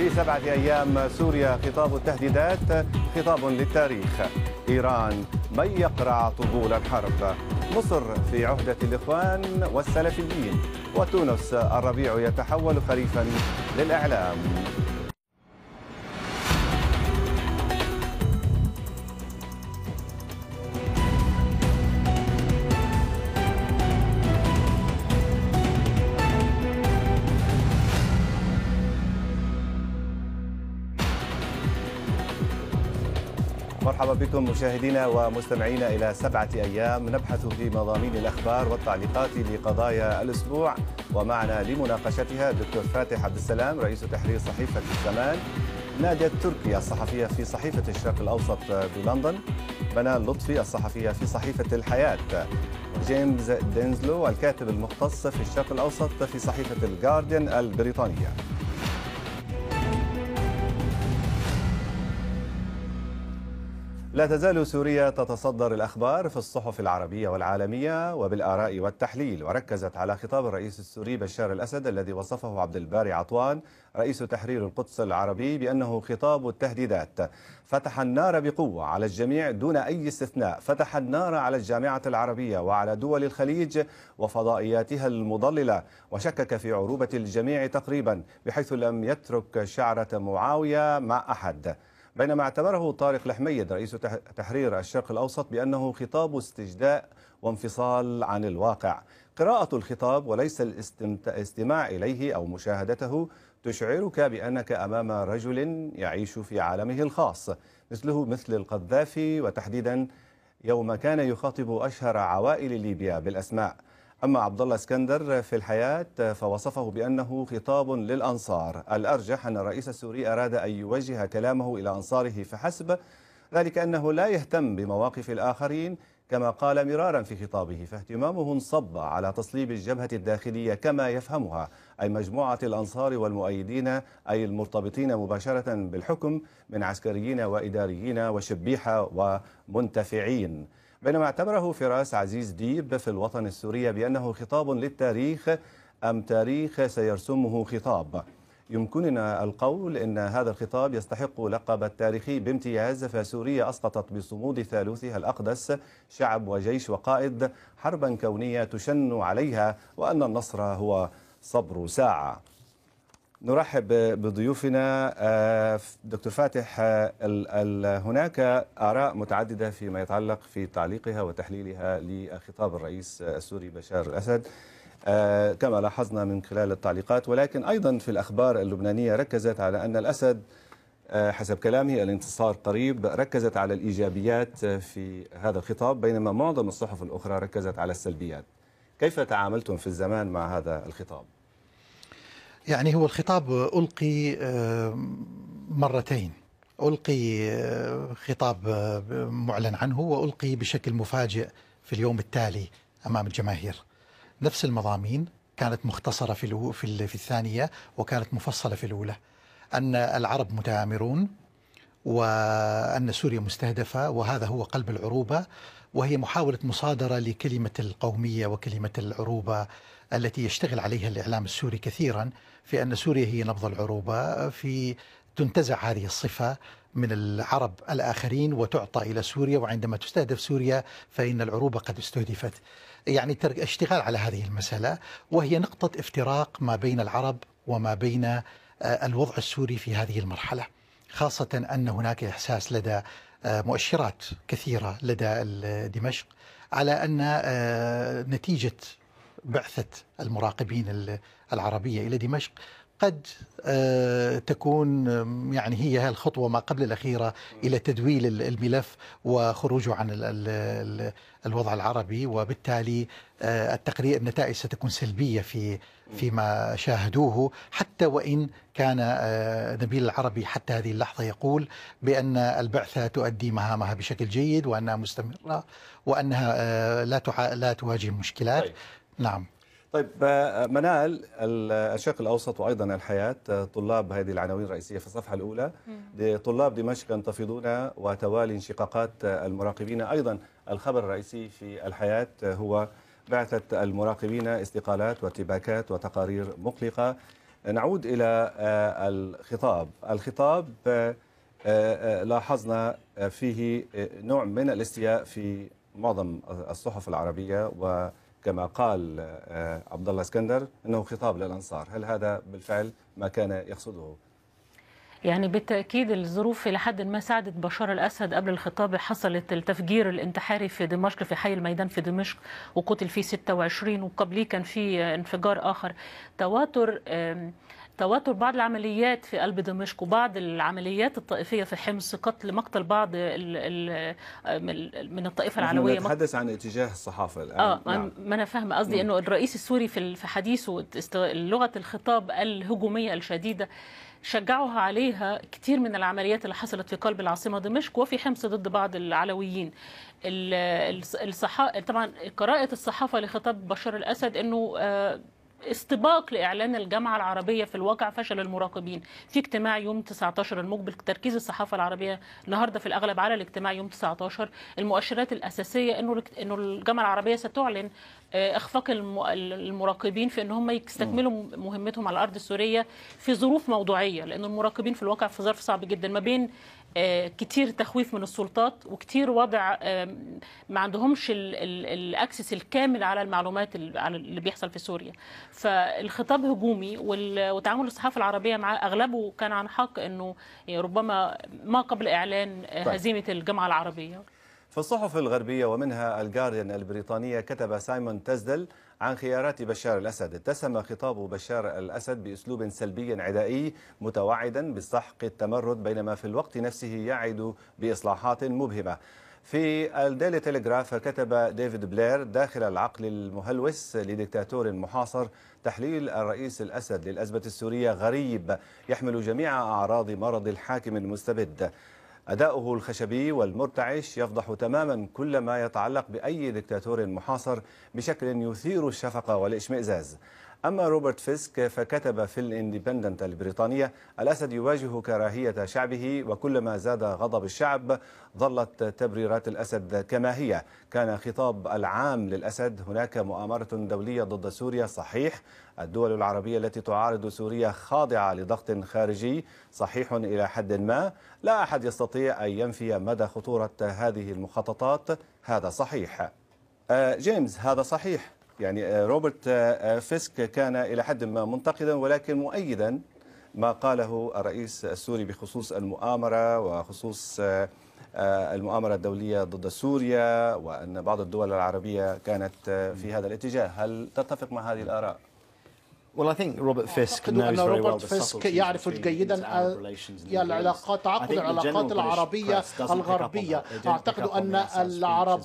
في سبعة أيام سوريا خطاب التهديدات خطاب للتاريخ إيران من يقرع طبول الحرب مصر في عهدة الإخوان والسلفيين وتونس الربيع يتحول خريفا للإعلام بكم مشاهدينا ومستمعينا إلى سبعة أيام نبحث في مضامين الأخبار والتعليقات لقضايا الأسبوع ومعنا لمناقشتها الدكتور فاتح عبد السلام رئيس تحرير صحيفة الزمان نادية تركيا الصحفية في صحيفة الشرق الأوسط بلندن بنان لطفي الصحفية في صحيفة الحياة جيمز دينزلو الكاتب المختص في الشرق الأوسط في صحيفة الجارديان البريطانية لا تزال سوريا تتصدر الأخبار في الصحف العربية والعالمية وبالآراء والتحليل وركزت على خطاب الرئيس السوري بشار الأسد الذي وصفه عبد الباري عطوان رئيس تحرير القدس العربي بأنه خطاب التهديدات فتح النار بقوة على الجميع دون أي استثناء فتح النار على الجامعة العربية وعلى دول الخليج وفضائياتها المضللة وشكك في عروبة الجميع تقريبا بحيث لم يترك شعرة معاوية مع أحد بينما اعتبره طارق لحميد رئيس تحرير الشرق الأوسط بأنه خطاب استجداء وانفصال عن الواقع قراءة الخطاب وليس الاستماع إليه أو مشاهدته تشعرك بأنك أمام رجل يعيش في عالمه الخاص مثله مثل القذافي وتحديدا يوم كان يخاطب أشهر عوائل ليبيا بالأسماء أما عبد الله اسكندر في الحياة فوصفه بأنه خطاب للأنصار الأرجح أن الرئيس السوري أراد أن يوجه كلامه إلى أنصاره فحسب ذلك أنه لا يهتم بمواقف الآخرين كما قال مرارا في خطابه فاهتمامه انصب على تصليب الجبهة الداخلية كما يفهمها أي مجموعة الأنصار والمؤيدين أي المرتبطين مباشرة بالحكم من عسكريين وإداريين وشبيحة ومنتفعين بينما اعتبره فراس عزيز ديب في الوطن السوري بأنه خطاب للتاريخ أم تاريخ سيرسمه خطاب يمكننا القول أن هذا الخطاب يستحق لقب التاريخي بامتياز فسوريا أسقطت بصمود ثالوثها الأقدس شعب وجيش وقائد حربا كونية تشن عليها وأن النصر هو صبر ساعة نرحب بضيوفنا آه، دكتور فاتح آه، هناك آراء متعددة فيما يتعلق في تعليقها وتحليلها لخطاب الرئيس السوري بشار الأسد آه، كما لاحظنا من خلال التعليقات ولكن أيضا في الأخبار اللبنانية ركزت على أن الأسد حسب كلامه الانتصار قريب ركزت على الإيجابيات في هذا الخطاب بينما معظم الصحف الأخرى ركزت على السلبيات كيف تعاملتم في الزمان مع هذا الخطاب؟ يعني هو الخطاب ألقي آه، مرتين ألقي آه، خطاب آه، معلن عنه وألقي بشكل مفاجئ في اليوم التالي أمام الجماهير نفس المضامين كانت مختصرة في في الثانية وكانت مفصلة في الأولى أن العرب متآمرون وأن سوريا مستهدفة وهذا هو قلب العروبة وهي محاولة مصادرة لكلمة القومية وكلمة العروبة التي يشتغل عليها الإعلام السوري كثيرا في أن سوريا هي نبض العروبة في تنتزع هذه الصفة من العرب الآخرين وتعطى إلى سوريا وعندما تستهدف سوريا فإن العروبة قد استهدفت يعني اشتغال على هذه المسألة وهي نقطة افتراق ما بين العرب وما بين آه، الوضع السوري في هذه المرحلة خاصة أن هناك إحساس لدى آه، مؤشرات كثيرة لدى دمشق على أن آه، نتيجة بعثة المراقبين العربية إلى دمشق قد آه، تكون يعني هي الخطوة ما قبل الأخيرة إلى تدويل الملف وخروجه عن الوضع العربي وبالتالي آه، التقرير النتائج ستكون سلبية في فيما شاهدوه حتى وإن كان آه، نبيل العربي حتى هذه اللحظة يقول بأن البعثة تؤدي مهامها بشكل جيد وأنها مستمرة وأنها لا لا تواجه مشكلات طيب. نعم طيب آه، آه، منال الشرق الاوسط وايضا الحياه آه، طلاب هذه العناوين الرئيسيه في الصفحه الاولى طلاب دمشق ينتفضون وتوالي انشقاقات المراقبين ايضا الخبر الرئيسي في الحياه هو بعثه المراقبين استقالات وارتباكات وتقارير مقلقه نعود الى الخطاب الخطاب لاحظنا فيه نوع من الاستياء في معظم الصحف العربيه و كما قال آه، عبد الله اسكندر انه خطاب للانصار، هل هذا بالفعل ما كان يقصده؟ يعني بالتأكيد الظروف إلى حد ما ساعدت بشار الأسد قبل الخطاب حصلت التفجير الانتحاري في دمشق في حي الميدان في دمشق وقتل فيه 26 وقبليه كان في انفجار آخر تواتر تواتر بعض العمليات في قلب دمشق وبعض العمليات الطائفيه في حمص قتل مقتل بعض الـ الـ من الطائفه العلويه نتحدث عن اتجاه الصحافه الان اه نعم. ما انا فاهمه قصدي انه الرئيس السوري في حديثه لغه الخطاب الهجوميه الشديده شجعوها عليها كثير من العمليات اللي حصلت في قلب العاصمه دمشق وفي حمص ضد بعض العلويين الصحا... طبعا قراءه الصحافه لخطاب بشار الاسد انه آه، استباق لاعلان الجامعه العربيه في الواقع فشل المراقبين في اجتماع يوم 19 المقبل تركيز الصحافه العربيه النهارده في الاغلب على الاجتماع يوم 19 المؤشرات الاساسيه انه انه الجامعه العربيه ستعلن آه، اخفاق المراقبين في ان هم يستكملوا مهمتهم على الارض السوريه في ظروف موضوعيه لان المراقبين في الواقع في ظرف صعب جدا ما بين آه، كتير تخويف من السلطات وكتير وضع ما عندهمش الاكسس الكامل على المعلومات اللي بيحصل في سوريا فالخطاب هجومي وتعامل الصحافه العربيه معاه اغلبه كان عن حق انه يعني ربما ما قبل اعلان آه، طيب. هزيمه الجامعه العربيه في الصحف الغربية ومنها الجارديان البريطانية كتب سايمون تزدل عن خيارات بشار الأسد اتسم خطاب بشار الأسد بأسلوب سلبي عدائي متوعدا بسحق التمرد بينما في الوقت نفسه يعد بإصلاحات مبهمة في الديلي تيليغراف كتب ديفيد بلير داخل العقل المهلوس لدكتاتور محاصر تحليل الرئيس الأسد للأزمة السورية غريب يحمل جميع أعراض مرض الحاكم المستبد أداؤه الخشبي والمرتعش يفضح تماما كل ما يتعلق بأي دكتاتور محاصر بشكل يثير الشفقة والإشمئزاز أما روبرت فيسك فكتب في الاندبندنت البريطانية الأسد يواجه كراهية شعبه وكلما زاد غضب الشعب ظلت تبريرات الأسد كما هي كان خطاب العام للأسد هناك مؤامرة دولية ضد سوريا صحيح الدول العربية التي تعارض سوريا خاضعة لضغط خارجي صحيح إلى حد ما لا أحد يستطيع أن ينفي مدى خطورة هذه المخططات هذا صحيح آه، جيمس هذا صحيح يعني آه، روبرت آه، آه، فيسك كان إلى حد ما منتقدا ولكن مؤيدا ما قاله الرئيس السوري بخصوص المؤامرة وخصوص المؤامرة الدولية ضد سوريا وأن بعض الدول العربية كانت في هذا الاتجاه هل تتفق مع هذه الآراء؟ Well, I think Robert Fisk أعتقد أن روبرت فيسك يعرف جيدا العلاقات تعقد العلاقات العربية الغربية أعتقد أن العرب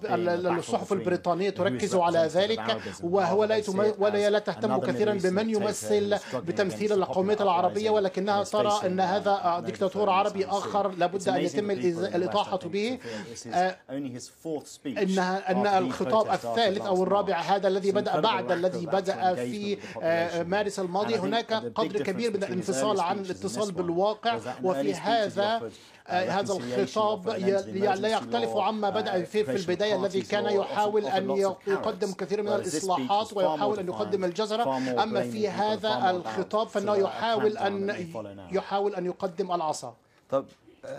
الصحف البريطانية تركز على ذلك وهو لا ولا لا تهتم كثيرا بمن يمثل بتمثيل القومية العربية ولكنها ترى أن هذا دكتاتور عربي آخر لابد أن يتم الإطاحة به آه، أنها أن الخطاب الثالث أو الرابع هذا الذي بدأ بعد الذي بدأ في مارس الماضي هناك قدر كبير من الانفصال عن الاتصال بالواقع وفي هذا آه، هذا الخطاب لا يختلف عما بدا فيه آه، في البدايه الذي كان يحاول ان يقدم كثير من الاصلاحات ويحاول ان يقدم الجزره اما في هذا الخطاب فانه يحاول ان يحاول ان يقدم العصا طب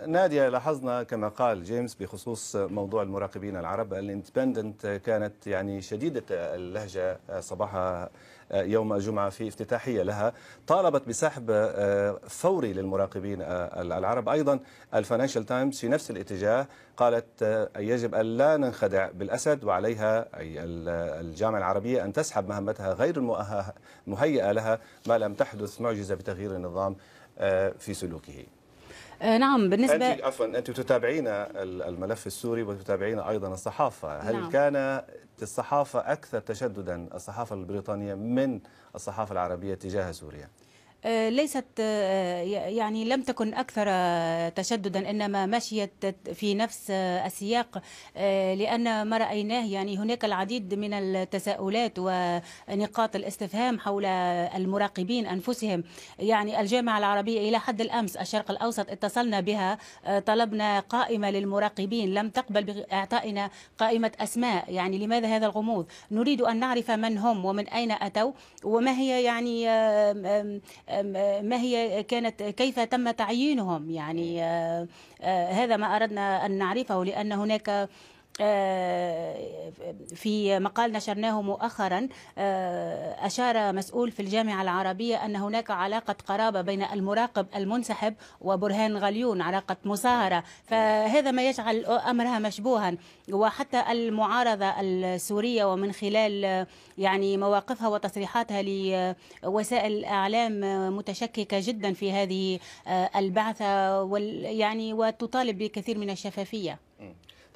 نادية لاحظنا كما قال جيمس بخصوص موضوع المراقبين العرب الاندبندنت كانت يعني شديدة اللهجة آه، صباحها آه، يوم الجمعة في افتتاحية لها طالبت بسحب آه، فوري للمراقبين آه، العرب أيضا الفاينانشال تايمز في نفس الاتجاه قالت يجب أن لا ننخدع بالأسد وعليها أي الجامعة العربية أن تسحب مهمتها غير المهيئة لها ما لم تحدث معجزة بتغيير النظام في سلوكه آه، نعم بالنسبة عفوا أنت تتابعين الملف السوري وتتابعين أيضا الصحافة هل نعم. كان الصحافة أكثر تشددا الصحافة البريطانية من الصحافة العربية تجاه سوريا؟ آه، ليست آه، يعني لم تكن أكثر آه، تشددا إنما مشيت في نفس السياق لأن ما رأيناه يعني هناك العديد من التساؤلات ونقاط الاستفهام حول المراقبين أنفسهم يعني الجامعة العربية إلى حد الأمس الشرق الأوسط اتصلنا بها طلبنا قائمة للمراقبين لم تقبل بإعطائنا قائمة أسماء يعني لماذا هذا الغموض نريد أن نعرف من هم ومن أين أتوا وما هي يعني ما هي كانت كيف تم تعيينهم يعني إيه. آه، آه، هذا ما أردنا أن نعرفه لأن هناك آه، في مقال نشرناه مؤخرا آه، أشار مسؤول في الجامعة العربية أن هناك علاقة قرابة بين المراقب المنسحب وبرهان غليون علاقة مصاهرة فهذا ما يجعل أمرها مشبوها وحتى المعارضة السورية ومن خلال يعني مواقفها وتصريحاتها لوسائل الإعلام متشككة جدا في هذه آه، البعثة يعني وتطالب بكثير من الشفافية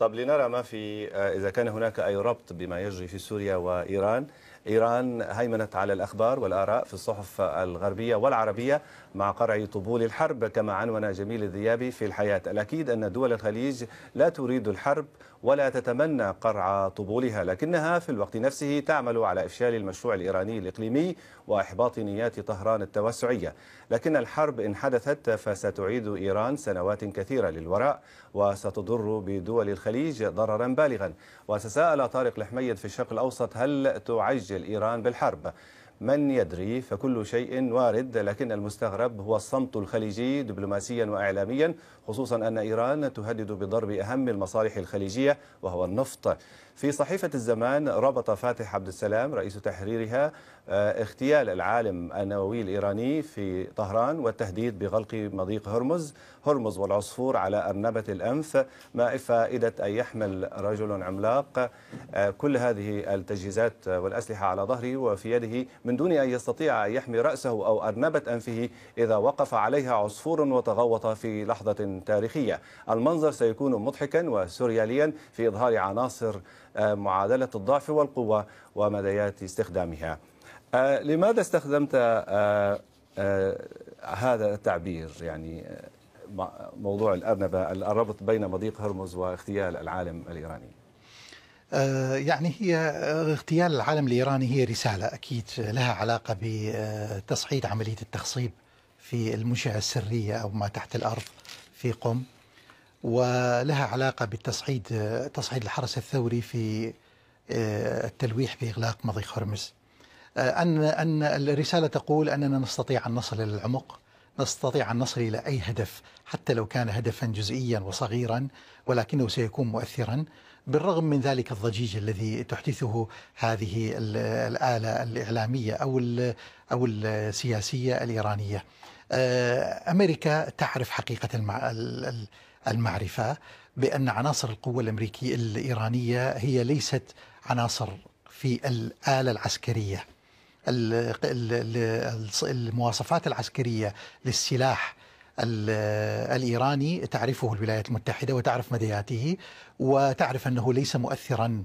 طب لنرى ما في آه، إذا كان هناك أي ربط بما يجري في سوريا وإيران إيران هيمنت على الأخبار والآراء في الصحف الغربية والعربية مع قرع طبول الحرب كما عنون جميل الذيابي في الحياة الأكيد أن دول الخليج لا تريد الحرب ولا تتمنى قرع طبولها لكنها في الوقت نفسه تعمل على إفشال المشروع الإيراني الإقليمي وإحباط نيات طهران التوسعية لكن الحرب إن حدثت فستعيد إيران سنوات كثيرة للوراء وستضر بدول الخليج ضررا بالغا وتساءل طارق الحميد في الشرق الأوسط هل تعجل إيران بالحرب من يدري فكل شيء وارد لكن المستغرب هو الصمت الخليجي دبلوماسيا وإعلاميا خصوصا أن إيران تهدد بضرب أهم المصالح الخليجية وهو النفط في صحيفة الزمان ربط فاتح عبد السلام رئيس تحريرها آه، اغتيال العالم النووي الإيراني في طهران والتهديد بغلق مضيق هرمز هرمز والعصفور على أرنبة الأنف ما فائدة أن يحمل رجل عملاق آه، كل هذه التجهيزات والأسلحة على ظهره وفي يده من دون أن يستطيع أن يحمي رأسه أو أرنبة أنفه إذا وقف عليها عصفور وتغوط في لحظة تاريخية المنظر سيكون مضحكا وسورياليا في إظهار عناصر معادلة الضعف والقوة ومديات استخدامها آه، لماذا استخدمت آه، آه، هذا التعبير يعني موضوع الأرنبة الربط بين مضيق هرمز واغتيال العالم الإيراني يعني هي اغتيال العالم الإيراني هي رسالة أكيد لها علاقة بتصعيد عملية التخصيب في المنشأة السرية أو ما تحت الأرض في قم ولها علاقة بالتصعيد تصعيد الحرس الثوري في آه، التلويح بإغلاق مضيق هرمز آه، أن أن الرسالة تقول أننا نستطيع أن نصل إلى العمق نستطيع أن نصل إلى أي هدف حتى لو كان هدفا جزئيا وصغيرا ولكنه سيكون مؤثرا بالرغم من ذلك الضجيج الذي تحدثه هذه الآلة الإعلامية أو أو السياسية الإيرانية آه، أمريكا تعرف حقيقة المعرفة بأن عناصر القوة الأمريكية الإيرانية هي ليست عناصر في الآلة العسكرية المواصفات العسكرية للسلاح الإيراني تعرفه الولايات المتحدة وتعرف مدياته وتعرف أنه ليس مؤثراً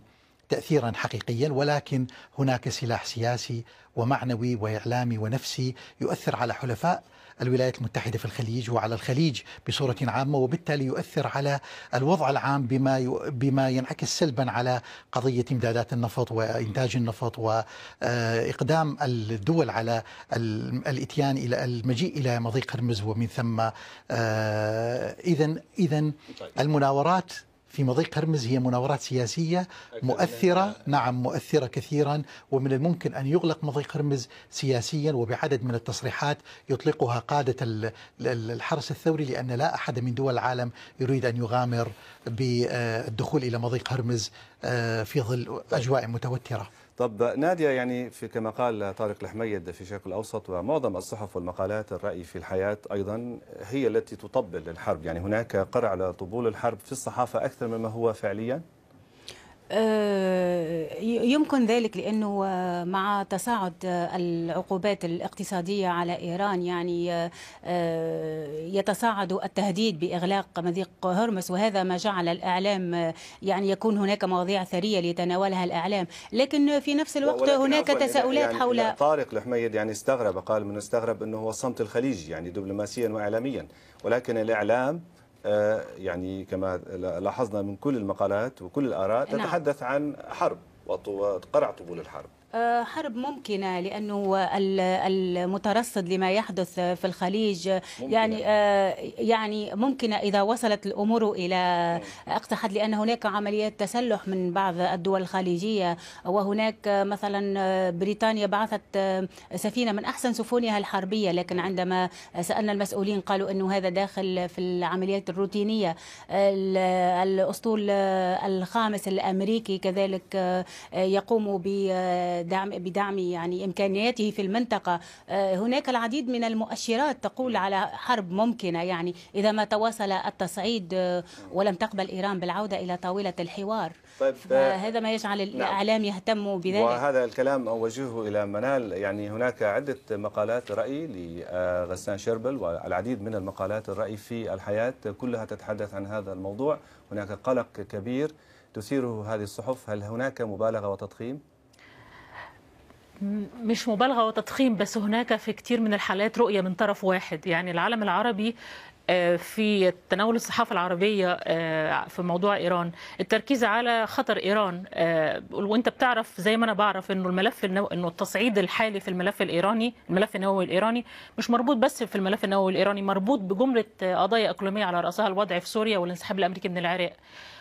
تاثيرا حقيقيا ولكن هناك سلاح سياسي ومعنوي واعلامي ونفسي يؤثر على حلفاء الولايات المتحدة في الخليج وعلى الخليج بصورة عامة وبالتالي يؤثر على الوضع العام بما بما ينعكس سلبا على قضية إمدادات النفط وإنتاج النفط وإقدام الدول على الإتيان إلى المجيء إلى مضيق هرمز ومن ثم إذا آه، إذا طيب. المناورات في مضي قرمز هي مناورات سياسية مؤثرة نعم مؤثرة كثيرا ومن الممكن أن يغلق مضي قرمز سياسيا وبعدد من التصريحات يطلقها قادة الحرس الثوري لأن لا أحد من دول العالم يريد أن يغامر بالدخول آه، إلى مضيق هرمز آه، في ظل أجواء متوترة طب نادية يعني في كما قال طارق الحميد في الشرق الأوسط ومعظم الصحف والمقالات الرأي في الحياة أيضا هي التي تطبل للحرب يعني هناك قرع على طبول الحرب في الصحافة أكثر مما هو فعليا آه، يمكن ذلك لانه آه، مع تصاعد آه، العقوبات الاقتصاديه على ايران يعني يتصاعد التهديد باغلاق مضيق هرمس وهذا ما جعل الاعلام يعني يكون هناك مواضيع ثريه ليتناولها الاعلام لكن في نفس الوقت هناك تساؤلات يعني حول طارق الحميد يعني استغرب قال من استغرب انه هو الصمت الخليجي يعني دبلوماسيا واعلاميا ولكن الاعلام آه، يعني كما لاحظنا من كل المقالات وكل الآراء نعم. تتحدث عن حرب وقرع طبول الحرب آه، حرب ممكنة لأنه المترصد لما يحدث في الخليج ممكنة. يعني آه، يعني ممكنة إذا وصلت الأمور إلى أقصى حد لأن هناك عمليات تسلح من بعض الدول الخليجية وهناك آه، مثلا بريطانيا بعثت سفينة من أحسن سفنها الحربية لكن عندما سألنا المسؤولين قالوا أنه هذا داخل في العمليات الروتينية الأسطول الخامس الأمريكي كذلك يقوم ب دعم بدعم يعني إمكانياته في المنطقة آه، هناك العديد من المؤشرات تقول على حرب ممكنة يعني إذا ما تواصل التصعيد آه، ولم تقبل إيران بالعودة إلى طاولة الحوار طيب هذا آه، ما يجعل نعم. الإعلام نعم. يهتم بذلك وهذا الكلام أوجهه إلى منال يعني هناك عدة مقالات رأي لغسان شربل والعديد من المقالات الرأي في الحياة كلها تتحدث عن هذا الموضوع هناك قلق كبير تثيره هذه الصحف هل هناك مبالغة وتضخيم؟ مش مبالغه وتضخيم بس هناك في كتير من الحالات رؤيه من طرف واحد يعني العالم العربي آه، في تناول الصحافة العربية آه، في موضوع إيران التركيز على خطر إيران آه، وأنت بتعرف زي ما أنا بعرف أنه الملف النو... أنه التصعيد الحالي في الملف الإيراني الملف النووي الإيراني مش مربوط بس في الملف النووي الإيراني مربوط بجملة قضايا إقليمية على رأسها الوضع في سوريا والانسحاب الأمريكي من العراق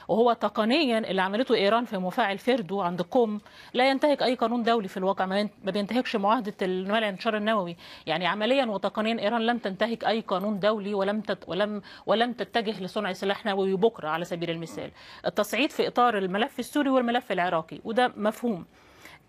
وهو تقنيا اللي عملته ايران في مفاعل فيردو عند قم لا ينتهك اي قانون دولي في الواقع ما بينتهكش معاهده المنع الانتشار النووي يعني عمليا وتقنيا ايران لم تنتهك اي قانون دولي ولم تت ولم ولم تتجه لصنع سلاح نووي بكره على سبيل المثال التصعيد في اطار الملف السوري والملف العراقي وده مفهوم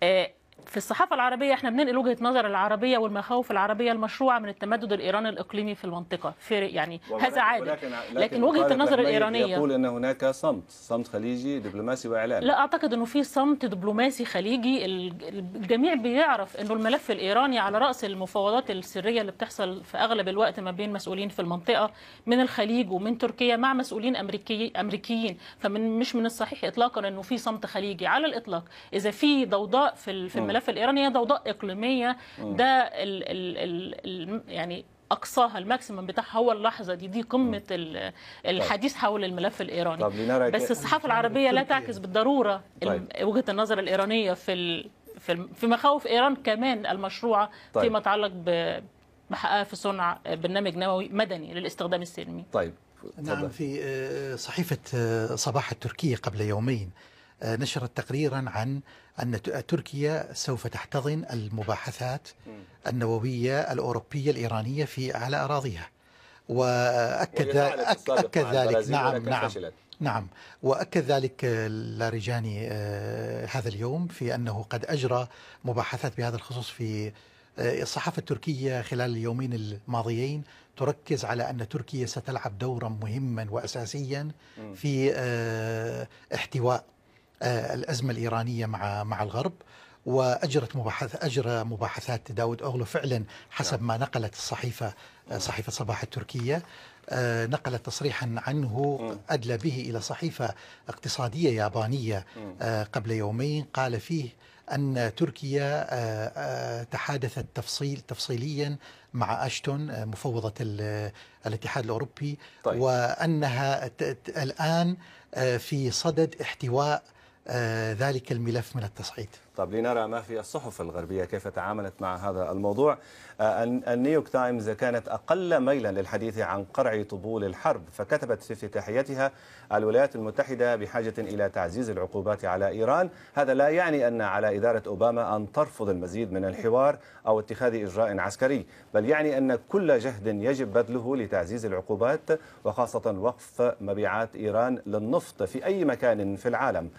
آه، في الصحافة العربية احنا بننقل وجهة نظر العربية والمخاوف العربية المشروعة من التمدد الإيراني الإقليمي في المنطقة في يعني هذا عادي لكن, لكن, لكن وجهة النظر الإيرانية يقول أن هناك صمت صمت خليجي دبلوماسي وإعلامي لا أعتقد أنه في صمت دبلوماسي خليجي الجميع بيعرف أنه الملف الإيراني على رأس المفاوضات السرية اللي بتحصل في أغلب الوقت ما بين مسؤولين في المنطقة من الخليج ومن تركيا مع مسؤولين أمريكي أمريكيين فمن مش من الصحيح إطلاقا أنه في صمت خليجي على الإطلاق إذا في ضوضاء في الملف الايراني هي ضوضاء اقليميه ده الـ الـ الـ يعني اقصاها الماكسيمم بتاعها هو اللحظه دي دي قمه طيب. الحديث حول الملف الايراني بس الصحافه العربيه لا طيب. تعكس بالضروره طيب. وجهه النظر الايرانيه في في مخاوف ايران كمان المشروعه طيب. فيما يتعلق بحقها في صنع برنامج نووي مدني للاستخدام السلمي طيب نعم في آه، صحيفه آه، صباح التركيه قبل يومين آه، نشرت تقريرا عن أن تركيا سوف تحتضن المباحثات النووية الأوروبية الإيرانية في على أراضيها وأكد أكد ذلك نعم نعم نعم وأكد ذلك آه، لاريجاني آه، هذا اليوم في أنه قد أجرى مباحثات بهذا الخصوص في الصحافة التركية خلال اليومين الماضيين تركز على أن تركيا ستلعب دورا مهما وأساسيا في احتواء آه، الازمه الايرانيه مع مع الغرب واجرت مباحث اجرى مباحثات داود اوغلو فعلا حسب نعم. ما نقلت الصحيفه آه، صحيفه صباح التركيه آه، نقلت تصريحا عنه ادلى به الى صحيفه اقتصاديه يابانيه قبل يومين قال فيه ان تركيا تحادثت تفصيل تفصيليا مع اشتون مفوضه الاتحاد الاوروبي طيب. وانها الان في صدد احتواء آه، ذلك الملف من التصعيد طب لنرى ما في الصحف الغربية كيف تعاملت مع هذا الموضوع آه، النيويورك تايمز كانت أقل ميلا للحديث عن قرع طبول الحرب فكتبت في افتتاحيتها الولايات المتحدة بحاجة إلى تعزيز العقوبات على إيران هذا لا يعني أن على إدارة أوباما أن ترفض المزيد من الحوار أو اتخاذ إجراء عسكري بل يعني أن كل جهد يجب بذله لتعزيز العقوبات وخاصة وقف مبيعات إيران للنفط في أي مكان في العالم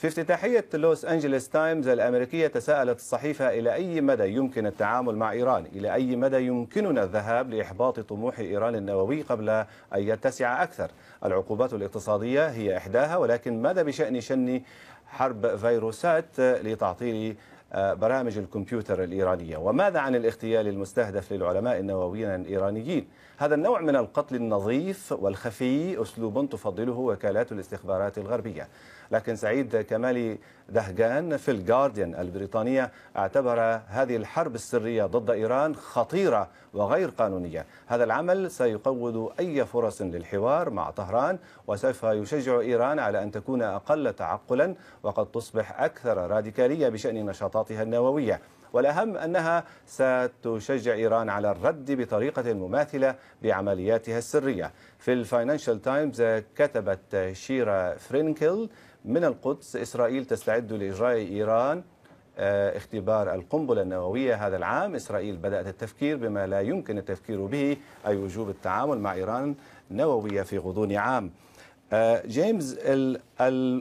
في افتتاحية لوس أنجلس تايمز الأمريكية تساءلت الصحيفة إلى أي مدى يمكن التعامل مع إيران إلى أي مدى يمكننا الذهاب لإحباط طموح إيران النووي قبل أن يتسع أكثر العقوبات الاقتصادية هي إحداها ولكن ماذا بشأن شن حرب فيروسات لتعطيل آه، برامج الكمبيوتر الإيرانية وماذا عن الاغتيال المستهدف للعلماء النوويين الإيرانيين هذا النوع من القتل النظيف والخفي أسلوب تفضله وكالات الاستخبارات الغربية لكن سعيد كمالي دهجان في الجارديان البريطانية اعتبر هذه الحرب السرية ضد إيران خطيرة وغير قانونية هذا العمل سيقوض أي فرص للحوار مع طهران وسوف يشجع إيران على أن تكون أقل تعقلا وقد تصبح أكثر راديكالية بشأن نشاطاتها النووية والأهم أنها ستشجع إيران على الرد بطريقة مماثلة بعملياتها السرية في الفاينانشال تايمز كتبت شيرا فرينكل من القدس إسرائيل تستعد لإجراء إيران آه، اختبار القنبلة النووية هذا العام إسرائيل بدأت التفكير بما لا يمكن التفكير به أي وجوب التعامل مع إيران نووية في غضون عام آه، جيمس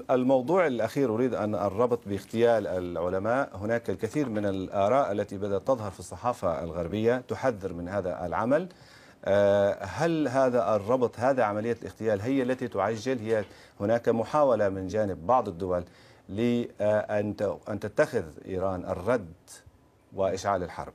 الموضوع الأخير أريد أن الربط باغتيال العلماء هناك الكثير من الآراء التي بدأت تظهر في الصحافة الغربية تحذر من هذا العمل آه، هل هذا الربط هذا عملية الاغتيال هي التي تعجل هي هناك محاولة من جانب بعض الدول لأن تتخذ إيران الرد وإشعال الحرب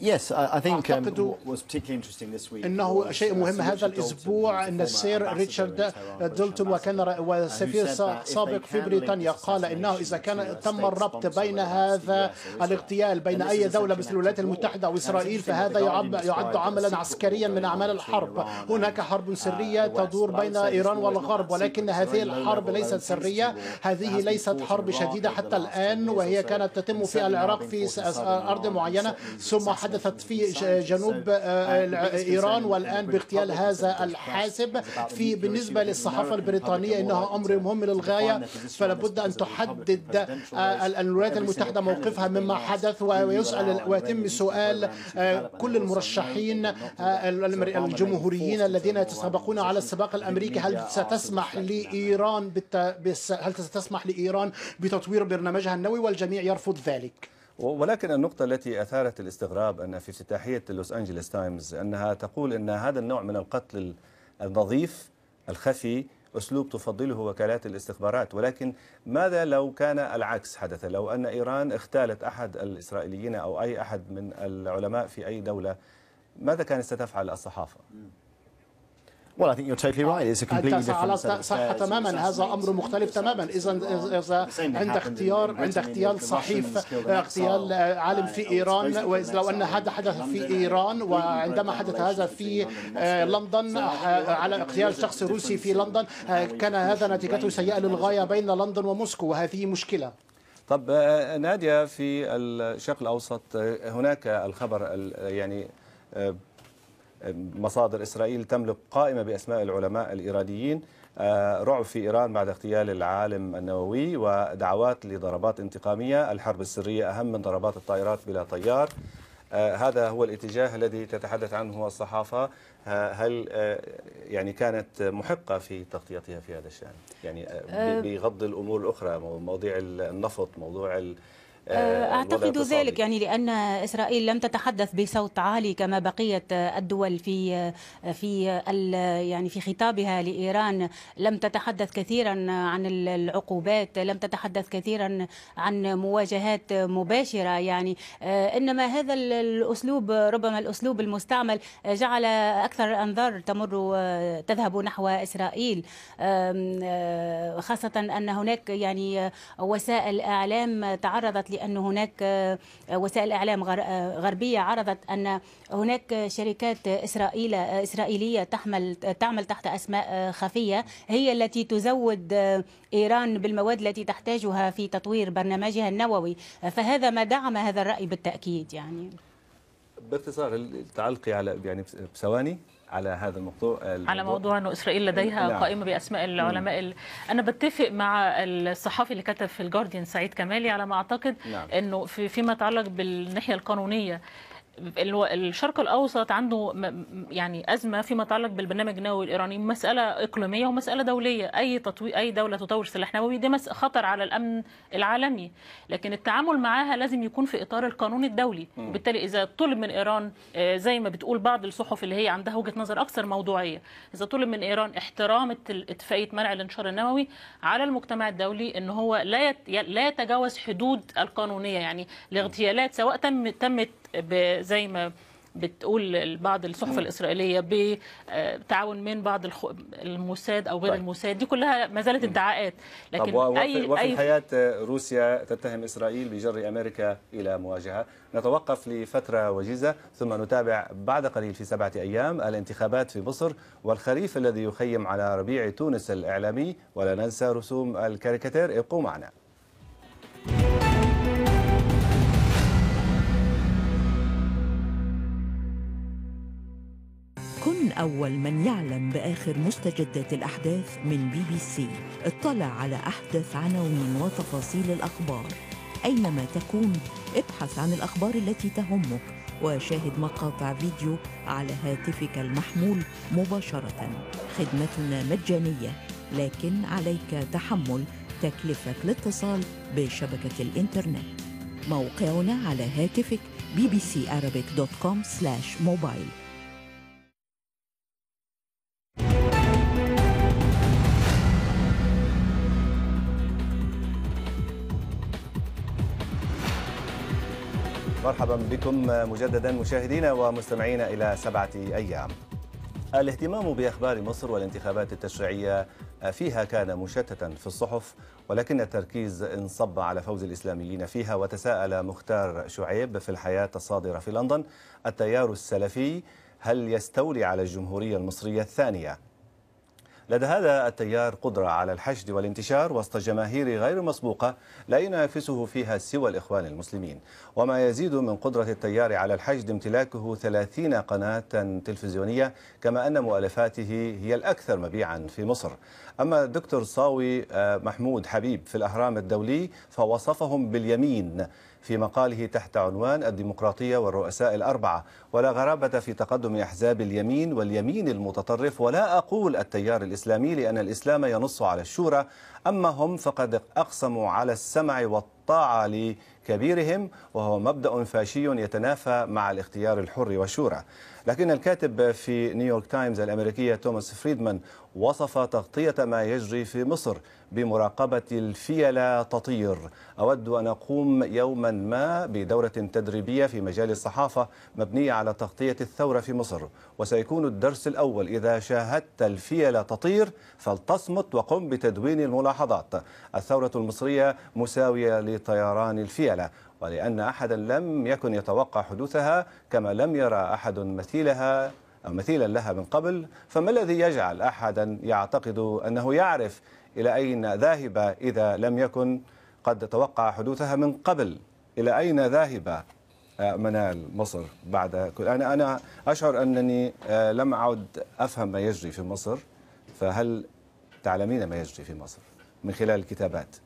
Yes, I think um, was particularly interesting this week انه شيء uh, مهم هذا الاسبوع ان السير ريتشارد دولتون uh, وكان وسفير سابق في بريطانيا قال انه اذا كان تم الربط بين هذا الاغتيال بين اي دوله مثل الولايات المتحده واسرائيل فهذا يعد عملا عسكريا من اعمال الحرب هناك حرب uh, سريه تدور بين ايران والغرب ولكن هذه الحرب ليست سريه هذه ليست حرب شديده حتى الان وهي كانت تتم في العراق في ارض معينه ثم حدثت في جنوب آه، إيران والآن باغتيال هذا الحاسب في بالنسبة للصحافة البريطانية إنها أمر مهم للغاية فلابد أن تحدد آه، الولايات المتحدة موقفها مما حدث ويسأل ويتم سؤال آه، كل المرشحين الجمهوريين الذين يتسابقون على السباق الأمريكي هل ستسمح لإيران هل ستسمح لإيران بتطوير برنامجها النووي والجميع يرفض ذلك ولكن النقطة التي أثارت الاستغراب أن في افتتاحية لوس أنجلوس تايمز أنها تقول أن هذا النوع من القتل النظيف الخفي أسلوب تفضله وكالات الاستخبارات ولكن ماذا لو كان العكس حدث لو أن إيران اغتالت أحد الإسرائيليين أو أي أحد من العلماء في أي دولة ماذا كانت ستفعل الصحافة؟ Well, I think you're totally right. It's a completely different set صح تماما هذا أمر مختلف تماما إذا إذا عند اختيار عند اغتيال صحيف اغتيال عالم في إيران وإذا لو أن هذا حدث في إيران وعندما حدث هذا في آه، لندن آه، على اغتيال شخص روسي في لندن آه، كان هذا نتيجته سيئة للغاية بين لندن وموسكو وهذه مشكلة طب نادية في الشرق الأوسط هناك الخبر يعني مصادر إسرائيل تملك قائمة بأسماء العلماء الإيرانيين آه، رعب في إيران بعد اغتيال العالم النووي ودعوات لضربات انتقامية الحرب السرية أهم من ضربات الطائرات بلا طيار آه، هذا هو الاتجاه الذي تتحدث عنه الصحافة آه، هل يعني كانت محقة في تغطيتها في هذا الشأن يعني بغض الأمور الأخرى مواضيع النفط موضوع آه، آه، اعتقد ذلك يعني لان اسرائيل لم تتحدث بصوت عالي كما بقيه الدول في آه، في يعني في خطابها لايران لم تتحدث كثيرا عن العقوبات لم تتحدث كثيرا عن مواجهات مباشره يعني انما هذا الاسلوب ربما الاسلوب المستعمل جعل اكثر الانظار تمر تذهب نحو اسرائيل خاصه ان هناك يعني وسائل اعلام تعرضت لأن هناك آه، وسائل إعلام آه، غربية عرضت أن هناك شركات إسرائيل آه، إسرائيلية تحمل تعمل تحت أسماء خفية هي التي تزود إيران بالمواد التي تحتاجها في تطوير برنامجها النووي فهذا ما دعم هذا الرأي بالتأكيد يعني باختصار تعلقي على يعني بثواني على هذا الموضوع, الموضوع. على موضوع انه اسرائيل لديها نعم. قائمه باسماء العلماء ال... انا بتفق مع الصحفي اللي كتب في الجارديان سعيد كمالي على ما اعتقد نعم. انه في فيما يتعلق بالناحيه القانونيه الشرق الاوسط عنده يعني ازمه فيما يتعلق بالبرنامج النووي الايراني مساله اقليميه ومساله دوليه اي تطوير اي دوله تطور سلاح نووي ده خطر على الامن العالمي لكن التعامل معاها لازم يكون في اطار القانون الدولي وبالتالي اذا طلب من ايران آه، زي ما بتقول بعض الصحف اللي هي عندها وجهه نظر اكثر موضوعيه اذا طلب من ايران احترام اتفاقيه منع الانتشار النووي على المجتمع الدولي ان هو لا لا يتجاوز حدود القانونيه يعني الاغتيالات سواء تم تمت زي ما بتقول بعض الصحف الاسرائيليه بتعاون آه، من بعض الموساد او غير طيب. الموساد دي كلها ما زالت ادعاءات لكن طب وفي اي وفي أي... الحياه روسيا تتهم اسرائيل بجر امريكا الى مواجهه نتوقف لفتره وجيزه ثم نتابع بعد قليل في سبعه ايام الانتخابات في مصر والخريف الذي يخيم على ربيع تونس الاعلامي ولا ننسى رسوم الكاريكاتير ابقوا معنا من أول من يعلم بآخر مستجدات الأحداث من بي بي سي اطلع على أحدث عناوين وتفاصيل الأخبار أينما تكون ابحث عن الأخبار التي تهمك وشاهد مقاطع فيديو على هاتفك المحمول مباشرة خدمتنا مجانية لكن عليك تحمل تكلفة الاتصال بشبكة الإنترنت موقعنا على هاتفك bbcarabic.com/mobile مرحبا بكم مجددا مشاهدينا ومستمعينا إلى سبعة أيام الاهتمام بأخبار مصر والانتخابات التشريعية فيها كان مشتتا في الصحف ولكن التركيز انصب على فوز الإسلاميين فيها وتساءل مختار شعيب في الحياة الصادرة في لندن التيار السلفي هل يستولي على الجمهورية المصرية الثانية لدى هذا التيار قدرة على الحشد والانتشار وسط جماهير غير مسبوقة لا ينافسه فيها سوى الإخوان المسلمين وما يزيد من قدرة التيار على الحشد امتلاكه 30 قناة تلفزيونية كما أن مؤلفاته هي الأكثر مبيعا في مصر أما الدكتور صاوي آه، محمود حبيب في الأهرام الدولي فوصفهم باليمين في مقاله تحت عنوان الديمقراطية والرؤساء الأربعة ولا غرابة في تقدم أحزاب اليمين واليمين المتطرف ولا أقول التيار الإسلامي لأن الإسلام ينص على الشورى أما هم فقد أقسموا على السمع والطاعة لكبيرهم وهو مبدأ فاشي يتنافى مع الاختيار الحر والشورى لكن الكاتب في نيويورك تايمز الأمريكية توماس فريدمان وصف تغطية ما يجري في مصر بمراقبة الفيلة تطير أود أن أقوم يوما ما بدورة تدريبية في مجال الصحافة مبنية على تغطية الثورة في مصر وسيكون الدرس الأول إذا شاهدت الفيلة تطير فلتصمت وقم بتدوين الملاحظات ملاحظات الثورة المصرية مساوية لطيران الفيلة ولأن أحدا لم يكن يتوقع حدوثها كما لم يرى أحد مثيلها أو مثيلا لها من قبل فما الذي يجعل أحدا يعتقد أنه يعرف إلى أين ذاهبة إذا لم يكن قد توقع حدوثها من قبل إلى أين ذاهبة منال مصر بعد كل أنا أنا أشعر أنني آه، لم أعد أفهم ما يجري في مصر فهل تعلمين ما يجري في مصر؟ من خلال الكتابات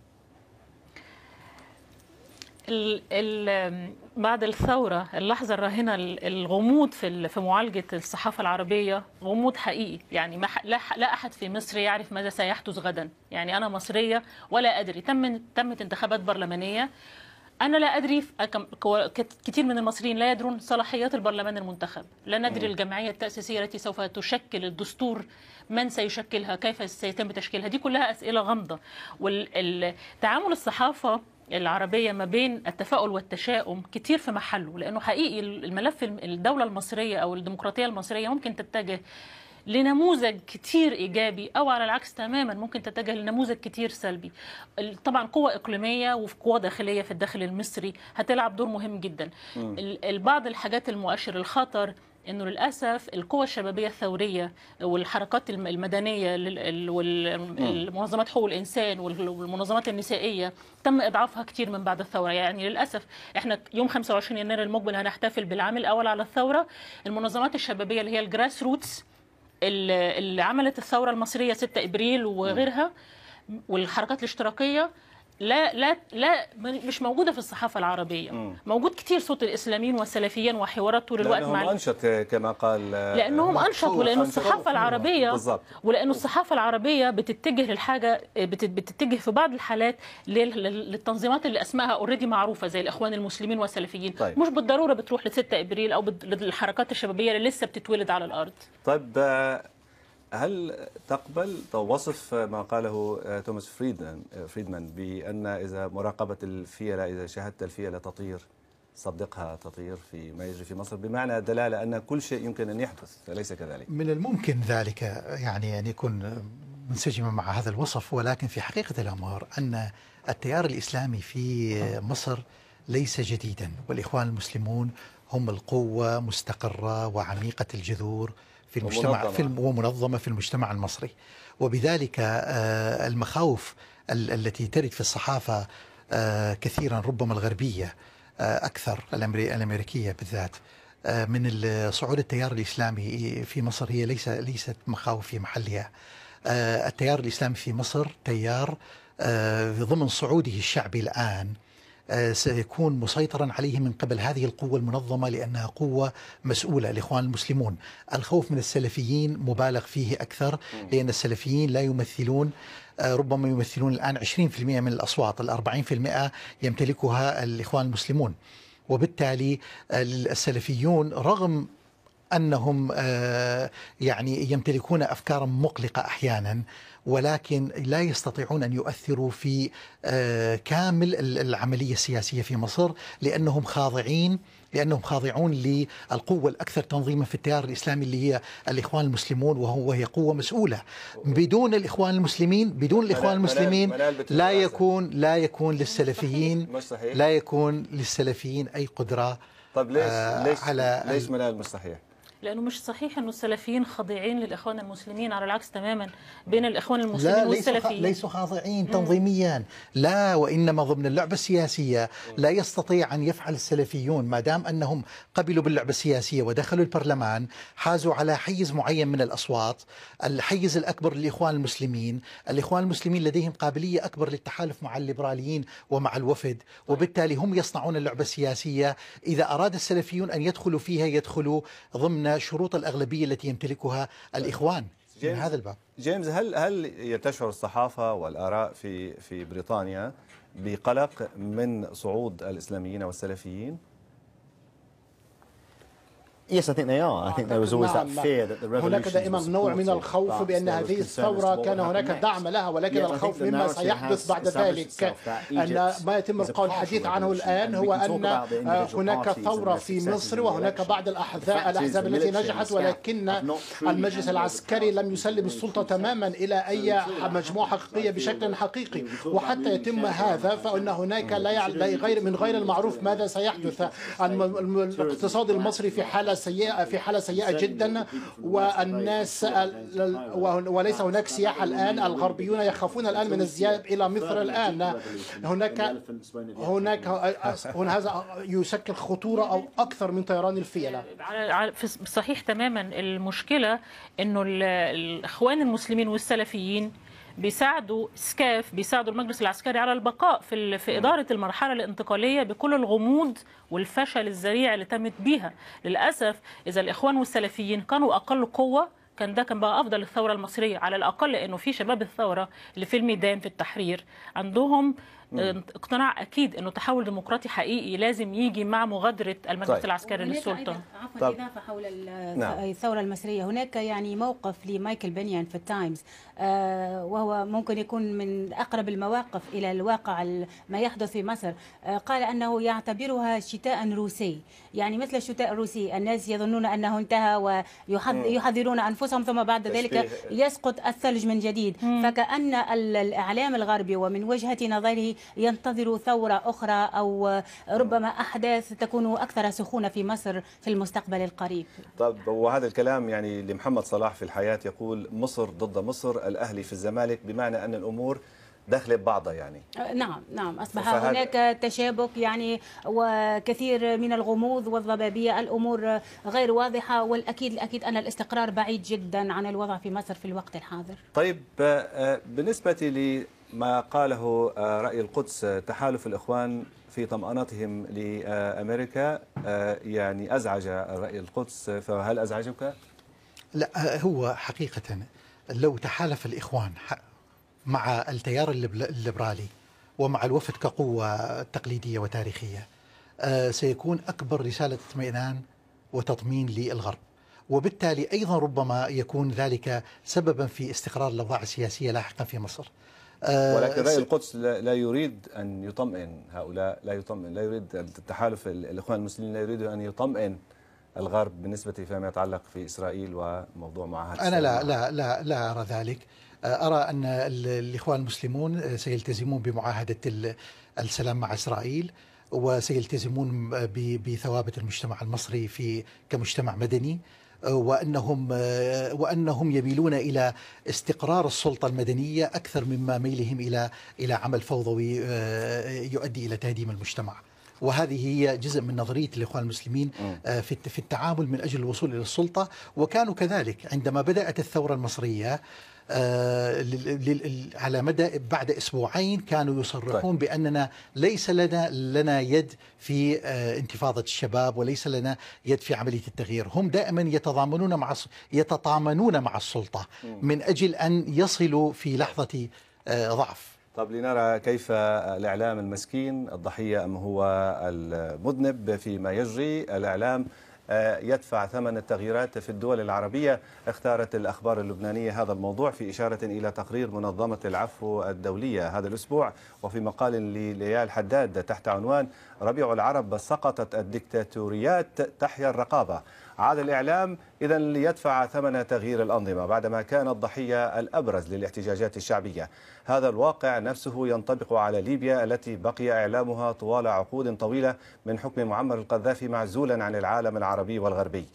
ال ال بعد الثورة اللحظة الراهنة الغموض في في معالجة الصحافة العربية غموض حقيقي يعني لا, لا أحد في مصر يعرف ماذا سيحدث غدا يعني أنا مصرية ولا أدري تم تمت انتخابات برلمانية أنا لا أدري كثير من المصريين لا يدرون صلاحيات البرلمان المنتخب لا ندري الجمعية التأسيسية التي سوف تشكل الدستور من سيشكلها كيف سيتم تشكيلها دي كلها أسئلة غامضة والتعامل الصحافة العربية ما بين التفاؤل والتشاؤم كتير في محله لأنه حقيقي الملف الدولة المصرية أو الديمقراطية المصرية ممكن تتجه لنموذج كتير ايجابي او على العكس تماما ممكن تتجه لنموذج كتير سلبي طبعا قوه اقليميه وقوى داخليه في الداخل المصري هتلعب دور مهم جدا بعض الحاجات المؤشر الخطر انه للاسف القوى الشبابيه الثوريه والحركات المدنيه والمنظمات حقوق الانسان والمنظمات النسائيه تم اضعافها كتير من بعد الثوره يعني للاسف احنا يوم 25 يناير المقبل هنحتفل بالعام الاول على الثوره المنظمات الشبابيه اللي هي الجراس روتس اللي عملت الثوره المصريه 6 ابريل وغيرها والحركات الاشتراكيه لا لا لا مش موجوده في الصحافه العربيه م. موجود كتير صوت الاسلاميين والسلفيين وحوارات طول الوقت مع انشط آه، كما قال آه، لانهم انشط ولانه الصحافه العربيه بالزبط. ولانه الصحافه العربيه بتتجه للحاجه آه، بتتجه في بعض الحالات للتنظيمات اللي اسمائها اوريدي معروفه زي الاخوان المسلمين والسلفيين طيب. مش بالضروره بتروح ل 6 ابريل او للحركات الشبابيه اللي لسه بتتولد على الارض طيب هل تقبل وصف ما قاله آه, توماس فريدمان آه, فريدمان بان اذا مراقبه الفيله اذا شاهدت الفيله تطير صدقها تطير في ما يجري في مصر بمعنى دلاله ان كل شيء يمكن ان يحدث اليس كذلك؟ من الممكن ذلك آه, يعني ان يكون منسجما مع هذا الوصف ولكن في حقيقه الامر ان التيار الاسلامي في نعم. مصر ليس جديدا والاخوان المسلمون هم القوه مستقره وعميقه الجذور في المجتمع في ومنظمة في المجتمع المصري وبذلك آه، المخاوف التي ترد في الصحافة آه، كثيرا ربما الغربية آه، أكثر الأمريكية بالذات من صعود التيار الإسلامي في مصر هي ليس ليست مخاوف في محلها التيار الإسلامي في مصر تيار ضمن صعوده الشعبي الآن آه، سيكون مسيطرا عليه من قبل هذه القوة المنظمة لأنها قوة مسؤولة الإخوان المسلمون الخوف من السلفيين مبالغ فيه أكثر لأن السلفيين لا يمثلون آه، ربما يمثلون الآن 20% من الأصوات الأربعين في المئة يمتلكها الإخوان المسلمون وبالتالي السلفيون آه، رغم أنهم يعني يمتلكون أفكارا مقلقة أحيانا ولكن لا يستطيعون أن يؤثروا في آه، كامل العملية السياسية في مصر لأنهم خاضعين لانهم خاضعون للقوه الاكثر تنظيما في التيار الاسلامي اللي هي الاخوان المسلمون وهو وهي قوه مسؤوله بدون الاخوان المسلمين بدون الاخوان المسلمين لا يكون لا يكون للسلفيين لا يكون للسلفيين اي قدره طيب ليش آه، ليش على ليش ملال مستحيل لانه مش صحيح انه السلفيين خاضعين للاخوان المسلمين على العكس تماما بين الاخوان المسلمين لا والسلفيين ليسوا خاضعين تنظيميا لا وانما ضمن اللعبه السياسيه لا يستطيع ان يفعل السلفيون ما دام انهم قبلوا باللعبه السياسيه ودخلوا البرلمان حازوا على حيز معين من الاصوات الحيز الاكبر للاخوان المسلمين الاخوان المسلمين لديهم قابليه اكبر للتحالف مع الليبراليين ومع الوفد طيب. وبالتالي هم يصنعون اللعبه السياسيه اذا اراد السلفيون ان يدخلوا فيها يدخلوا ضمن على شروط الأغلبية التي يمتلكها الإخوان من هذا الباب جيمس هل هل تشعر الصحافة والآراء في في بريطانيا بقلق من صعود الإسلاميين والسلفيين؟ Yes, I think they are. I think there was always that نعم. fear that the revolution هناك دائما نوع من الخوف بأن هذه الثورة كان هناك دعم لها ولكن الخوف مما سيحدث بعد ذلك أن ما يتم القول الحديث عنه الآن هو أن آه، هناك ثورة في مصر وهناك بعض الأحزاب الأحزاب التي نجحت ولكن المجلس العسكري لم يسلم السلطة تماما إلى أي مجموعة حقيقية بشكل حقيقي وحتى يتم هذا فإن هناك لا غير من غير المعروف ماذا سيحدث الاقتصاد المصري في حالة سيئة في حالة سيئة جدا والناس وليس هناك سياحة الآن الغربيون يخافون الآن من الذهاب إلى مصر الآن هناك هناك هذا يشكل خطورة أو أكثر من طيران الفيلة صحيح تماما المشكلة أنه الإخوان المسلمين والسلفيين بيساعدوا سكاف بيساعدوا المجلس العسكري على البقاء في في اداره المرحله الانتقاليه بكل الغموض والفشل الذريع اللي تمت بيها للاسف اذا الاخوان والسلفيين كانوا اقل قوه كان ده كان بقى افضل الثوره المصريه على الاقل لانه في شباب الثوره اللي في الميدان في التحرير عندهم آه، اقتناع اكيد انه تحول ديمقراطي حقيقي لازم يجي مع مغادره المجلس طيب. العسكري للسلطه عفوا اضافه حول نعم. الثوره المصريه هناك يعني موقف لمايكل بنيان في التايمز آه وهو ممكن يكون من اقرب المواقف الى الواقع ما يحدث في مصر آه قال انه يعتبرها شتاء روسي يعني مثل الشتاء الروسي الناس يظنون انه انتهى ويحذرون انفسهم أنفسهم ثم بعد ذلك يسقط الثلج من جديد فكأن الإعلام الغربي ومن وجهة نظره ينتظر ثورة أخرى أو ربما أحداث تكون أكثر سخونة في مصر في المستقبل القريب طب وهذا الكلام يعني لمحمد صلاح في الحياة يقول مصر ضد مصر الأهلي في الزمالك بمعنى أن الأمور داخله ببعضها يعني نعم نعم اصبح فهد... هناك تشابك يعني وكثير من الغموض والضبابيه الامور غير واضحه والاكيد الاكيد ان الاستقرار بعيد جدا عن الوضع في مصر في الوقت الحاضر طيب آه، بالنسبه لما قاله آه، راي القدس آه، تحالف الاخوان في طمأنتهم لامريكا يعني ازعج راي القدس فهل ازعجك؟ لا هو حقيقه لو تحالف الاخوان مع التيار الليبرالي ومع الوفد كقوة تقليدية وتاريخية آه، سيكون أكبر رسالة اطمئنان وتطمين للغرب وبالتالي أيضا ربما يكون ذلك سببا في استقرار الأوضاع السياسية لاحقا في مصر آه، ولكن رأي القدس لا يريد أن يطمئن هؤلاء لا يطمئن لا يريد التحالف الإخوان المسلمين لا يريد أن يطمئن الغرب بالنسبة فيما يتعلق في إسرائيل وموضوع معاهدة أنا لا لا لا لا أرى ذلك أرى أن الإخوان المسلمون سيلتزمون بمعاهدة السلام مع إسرائيل وسيلتزمون بثوابت المجتمع المصري في كمجتمع مدني وانهم وانهم يميلون الى استقرار السلطه المدنيه اكثر مما ميلهم الى الى عمل فوضوي يؤدي الى تهديم المجتمع. وهذه هي جزء من نظريه الاخوان المسلمين آه، في في التعامل من اجل الوصول الى السلطه وكانوا كذلك عندما بدات الثوره المصريه آه، على مدى بعد اسبوعين كانوا يصرحون طيب. باننا ليس لنا لنا يد في آه، انتفاضه الشباب وليس لنا يد في عمليه التغيير، هم دائما يتضامنون مع يتطامنون مع السلطه من اجل ان يصلوا في لحظه ضعف. طب لنرى كيف الإعلام المسكين الضحية أم هو المذنب فيما يجري الإعلام آه، يدفع ثمن التغييرات في الدول العربية اختارت الأخبار اللبنانية هذا الموضوع في إشارة إلى تقرير منظمة العفو الدولية هذا الأسبوع وفي مقال لليال حداد تحت عنوان ربيع العرب سقطت الدكتاتوريات تحيا الرقابة عاد الإعلام إذا ليدفع ثمن تغيير الأنظمة بعدما كان الضحية الأبرز للاحتجاجات الشعبية هذا الواقع نفسه ينطبق على ليبيا التي بقي إعلامها طوال عقود طويلة من حكم معمر القذافي معزولا عن العالم العربي والغربي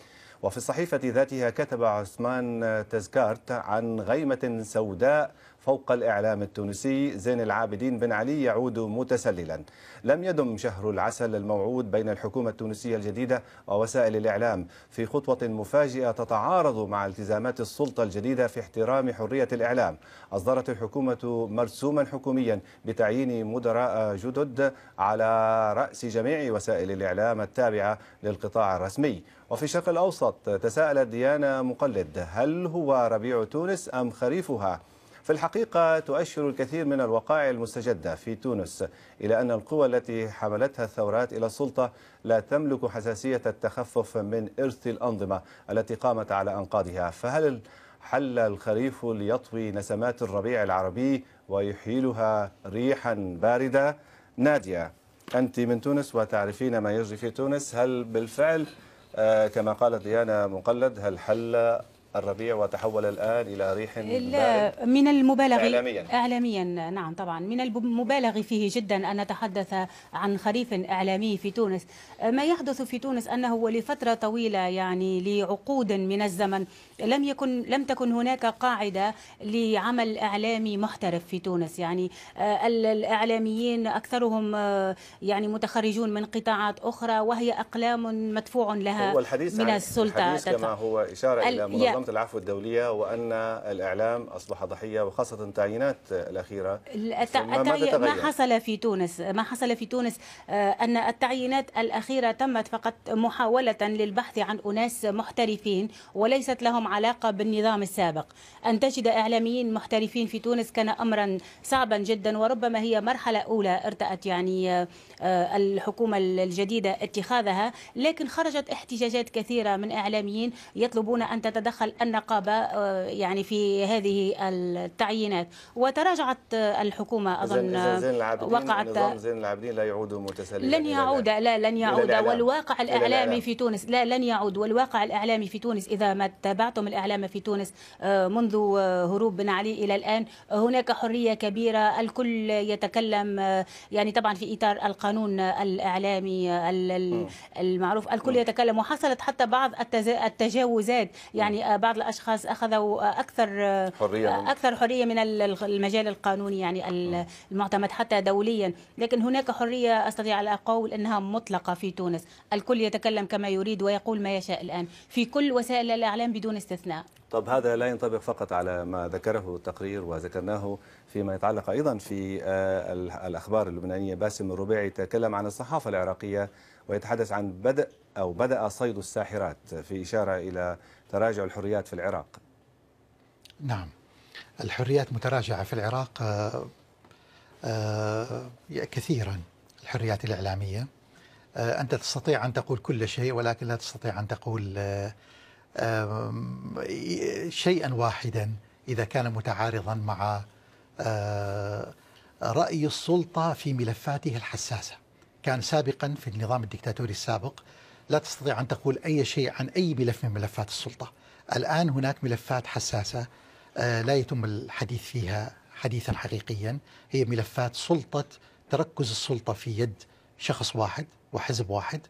وفي الصحيفة ذاتها كتب عثمان تزكارت عن غيمة سوداء فوق الإعلام التونسي زين العابدين بن علي يعود متسللا لم يدم شهر العسل الموعود بين الحكومة التونسية الجديدة ووسائل الإعلام في خطوة مفاجئة تتعارض مع التزامات السلطة الجديدة في احترام حرية الإعلام أصدرت الحكومة مرسوما حكوميا بتعيين مدراء جدد على رأس جميع وسائل الإعلام التابعة للقطاع الرسمي وفي الشرق الأوسط تساءلت ديانا مقلد هل هو ربيع تونس أم خريفها؟ في الحقيقة تؤشر الكثير من الوقائع المستجدة في تونس إلى أن القوى التي حملتها الثورات إلى السلطة لا تملك حساسية التخفف من إرث الأنظمة التي قامت على أنقاضها فهل حل الخريف ليطوي نسمات الربيع العربي ويحيلها ريحا باردة نادية أنت من تونس وتعرفين ما يجري في تونس هل بالفعل آه، كما قالت ديانا مقلد هل حل الربيع وتحول الآن إلى ريح من المبالغ إعلاميا إعلاميا نعم طبعا من المبالغ فيه جدا أن نتحدث عن خريف إعلامي في تونس ما يحدث في تونس أنه لفترة طويلة يعني لعقود من الزمن لم يكن لم تكن هناك قاعدة لعمل إعلامي محترف في تونس يعني آه، الإعلاميين أكثرهم آه، يعني متخرجون من قطاعات أخرى وهي أقلام مدفوع لها هو الحديث من السلطة الحديث كما هو إشارة إلى منظمه العفو الدوليه وان الاعلام اصبح ضحيه وخاصه التعيينات الاخيره ما حصل في تونس ما حصل في تونس آه، ان التعيينات الاخيره تمت فقط محاوله للبحث عن اناس محترفين وليست لهم علاقه بالنظام السابق ان تجد اعلاميين محترفين في تونس كان امرا صعبا جدا وربما هي مرحله اولى ارتأت يعني آه، الحكومه الجديده اتخاذها لكن خرجت احتجاجات كثيره من اعلاميين يطلبون ان تتدخل النقابة آه، يعني في هذه التعيينات وتراجعت آه، الحكومة أظن وقعت زين العابدين لا يعود متسلما لن يعود لا لن يعود والواقع الإعلامي في تونس لا لن يعود والواقع الإعلامي في تونس إذا ما تابعتم الإعلام في تونس آه، منذ هروب بن علي إلى الآن هناك حرية كبيرة الكل يتكلم يعني طبعا في إطار القانون الإعلامي المعروف الكل يتكلم وحصلت حتى بعض التجاوزات يعني بعض الاشخاص اخذوا اكثر حرية اكثر حريه من المجال القانوني يعني المعتمد حتى دوليا لكن هناك حريه استطيع ان اقول انها مطلقه في تونس الكل يتكلم كما يريد ويقول ما يشاء الان في كل وسائل الاعلام بدون استثناء طب هذا لا ينطبق فقط على ما ذكره التقرير وذكرناه فيما يتعلق أيضا في آه، الأخبار اللبنانية باسم الربيعي تكلم عن الصحافة العراقية ويتحدث عن بدء أو بدأ صيد الساحرات في إشارة إلى تراجع الحريات في العراق نعم الحريات متراجعة في العراق آه، آه، كثيرا الحريات الإعلامية آه، أنت تستطيع أن تقول كل شيء ولكن لا تستطيع أن تقول شيئا واحدا إذا كان متعارضا مع رأي السلطة في ملفاته الحساسة كان سابقا في النظام الدكتاتوري السابق لا تستطيع أن تقول أي شيء عن أي ملف من ملفات السلطة الآن هناك ملفات حساسة آه، لا يتم الحديث فيها حديثا حقيقيا هي ملفات سلطة تركز السلطة في يد شخص واحد وحزب واحد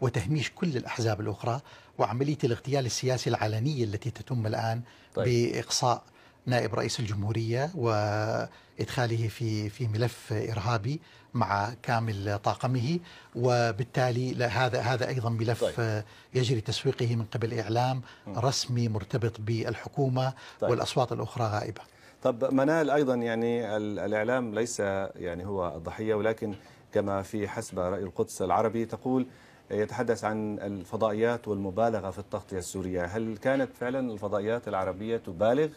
وتهميش كل الأحزاب الأخرى وعملية الاغتيال السياسي العلنية التي تتم الآن طيب. بإقصاء نائب رئيس الجمهورية وإدخاله في في ملف إرهابي مع كامل طاقمه وبالتالي هذا هذا أيضا ملف طيب. يجري تسويقه من قبل إعلام رسمي مرتبط بالحكومة طيب. والأصوات الأخرى غائبة طب منال أيضا يعني الإعلام ليس يعني هو الضحية ولكن كما في حسب رأي القدس العربي تقول يتحدث عن الفضائيات والمبالغة في التغطية السورية هل كانت فعلا الفضائيات العربية تبالغ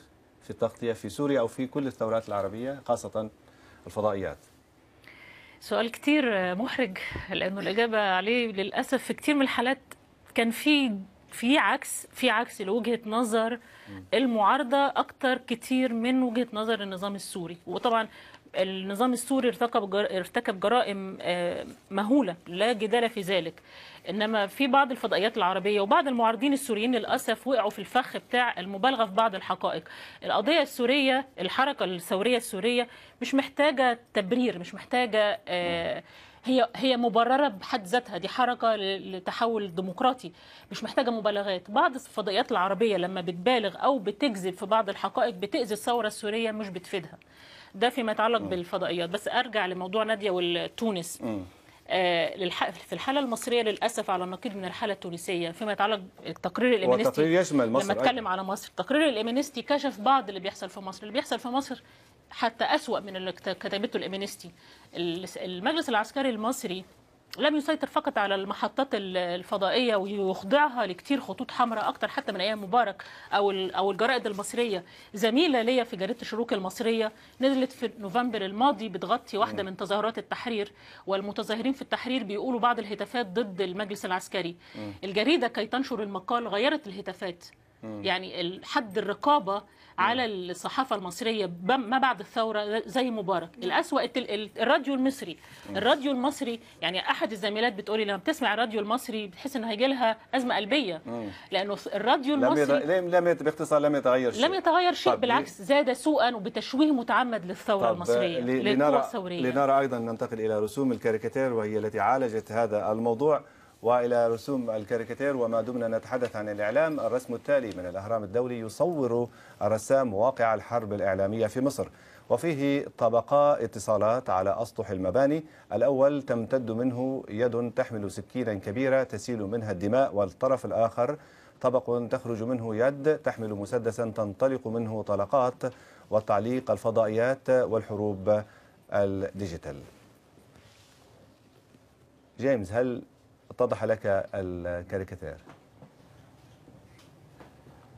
في التغطية في سوريا أو في كل الثورات العربية خاصة الفضائيات سؤال كتير محرج لأنه الإجابة عليه للأسف في كتير من الحالات كان في في عكس في عكس لوجهه نظر المعارضه اكتر كتير من وجهه نظر النظام السوري وطبعا النظام السوري ارتكب ارتكب جرائم آه، مهوله لا جدال في ذلك انما في بعض الفضائيات العربيه وبعض المعارضين السوريين للاسف وقعوا في الفخ بتاع المبالغه في بعض الحقائق القضيه السوريه الحركه الثوريه السوريه مش محتاجه تبرير مش محتاجه آه، هي هي مبرره بحد ذاتها دي حركه لتحول ديمقراطي مش محتاجه مبالغات بعض الفضائيات العربيه لما بتبالغ او بتكذب في بعض الحقائق بتاذي الثوره السوريه مش بتفيدها ده فيما يتعلق بالفضائيات بس ارجع لموضوع ناديه والتونس م. آه، في الحاله المصريه للاسف على النقيض من الحاله التونسيه فيما يتعلق التقرير الامينستي يشمل مصر لما اتكلم على مصر التقرير الامينستي كشف بعض اللي بيحصل في مصر اللي بيحصل في مصر حتى اسوا من اللي كتبته الامينستي المجلس العسكري المصري لم يسيطر فقط على المحطات الفضائيه ويخضعها لكثير خطوط حمراء اكثر حتى من ايام مبارك او او الجرائد المصريه زميله ليا في جريده الشروق المصريه نزلت في نوفمبر الماضي بتغطي واحده من تظاهرات التحرير والمتظاهرين في التحرير بيقولوا بعض الهتافات ضد المجلس العسكري الجريده كي تنشر المقال غيرت الهتافات يعني حد الرقابه على الصحافه المصريه ما بعد الثوره زي مبارك الاسوا الراديو المصري الراديو المصري يعني احد الزميلات بتقولي لما بتسمع الراديو المصري بتحس ان هيجي لها ازمه قلبيه لانه الراديو المصري لم يت... باختصار لم يتغير شيء لم يتغير شيء بالعكس زاد سوءا وبتشويه متعمد للثوره المصريه لنرى للثورة الثوريه لنرى ايضا ننتقل الى رسوم الكاريكاتير وهي التي عالجت هذا الموضوع والى رسوم الكاريكاتير وما دمنا نتحدث عن الاعلام الرسم التالي من الاهرام الدولي يصور الرسام واقع الحرب الاعلاميه في مصر وفيه طبقا اتصالات على أسطح المباني الأول تمتد منه يد تحمل سكينا كبيرة تسيل منها الدماء والطرف الآخر طبق تخرج منه يد تحمل مسدسا تنطلق منه طلقات والتعليق الفضائيات والحروب الديجيتال جيمس هل اتضح لك الكاريكاتير.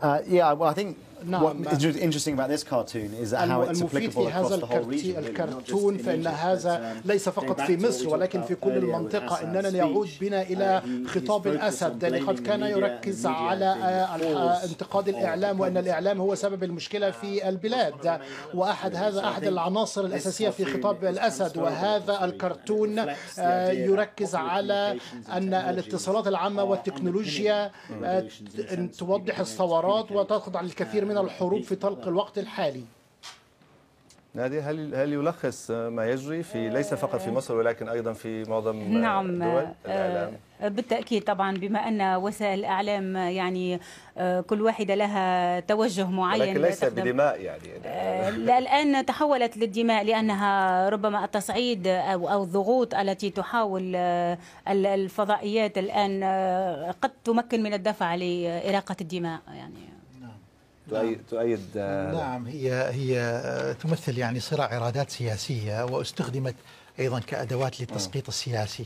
Uh, yeah, well, I think نعم is interesting about this cartoon is that how it's applicable across the whole region. الكرتون فإن هذا um, ليس فقط في مصر ولكن في كل المنطقة إننا يعود بنا uh, إلى خطاب الأسد لقد يعني كان يركز على آه، انتقاد الإعلام وأن الإعلام هو سبب المشكلة في um, البلاد وأحد هذا أحد العناصر الأساسية في خطاب الأسد وهذا الكرتون آه، يركز على أن الاتصالات العامة uh, والتكنولوجيا آه، توضح الثورات وتخضع للكثير من من الحروب في طلق الوقت الحالي نادي هل هل يلخص ما يجري في آه، ليس فقط في مصر ولكن ايضا في معظم نعم دول الاعلام؟ آه، آه، بالتاكيد طبعا بما ان وسائل الاعلام يعني كل واحده لها توجه معين لكن ليس بدماء يعني الان تحولت للدماء لانها ربما التصعيد او او الضغوط التي تحاول الفضائيات الان قد تمكن من الدفع لاراقه الدماء يعني تؤيد, نعم. تؤيد آه، نعم هي هي آه، تمثل يعني صراع ارادات سياسيه واستخدمت ايضا كادوات للتسقيط السياسي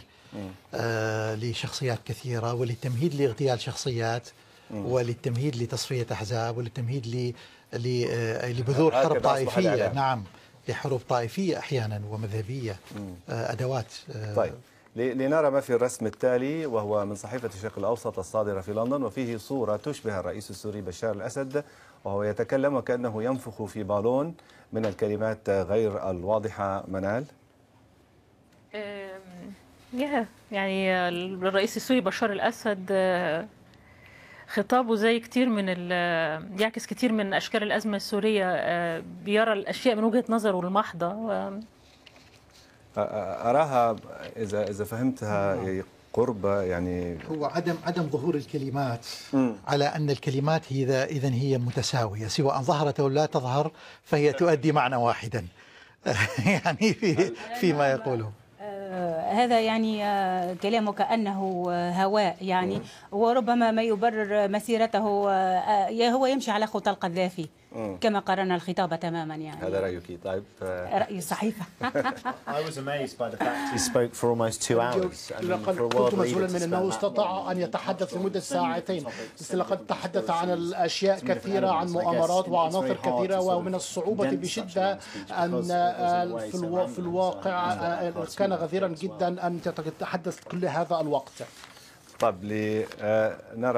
آه، لشخصيات كثيره وللتمهيد لاغتيال شخصيات وللتمهيد لتصفيه احزاب وللتمهيد ل لبذور حرب طائفيه نعم لحروب طائفيه احيانا ومذهبيه ادوات طيب لنرى ما في الرسم التالي وهو من صحيفة الشرق الأوسط الصادرة في لندن وفيه صورة تشبه الرئيس السوري بشار الأسد وهو يتكلم وكأنه ينفخ في بالون من الكلمات غير الواضحة منال يعني الرئيس السوري بشار الأسد خطابه زي كتير من يعكس كتير من أشكال الأزمة السورية أه، بيرى الأشياء من وجهة نظره المحضة اراها اذا اذا فهمتها نعم. قربة يعني هو عدم عدم ظهور الكلمات م. على أن الكلمات إذا إذا هي متساوية سواء ظهرت أو لا تظهر فهي تؤدي معنى واحدا يعني في فيما يقوله آه، هذا يعني آه، كلامك انه هواء يعني وربما ما يبرر مسيرته آه، هو يمشي على خطى القذافي كما قررنا الخطاب تماما يعني هذا رأيك طيب رأي صحيفة I was amazed by the fact he spoke for almost two hours لقد كنت مسؤولا من أنه استطاع أن يتحدث لمدة ساعتين لقد تحدث عن الأشياء كثيرة عن مؤامرات وعناصر كثيرة ومن الصعوبة بشدة أن آه، في الواقع آه، كان غزيرا جدا أن تتحدث كل هذا الوقت طب لنرى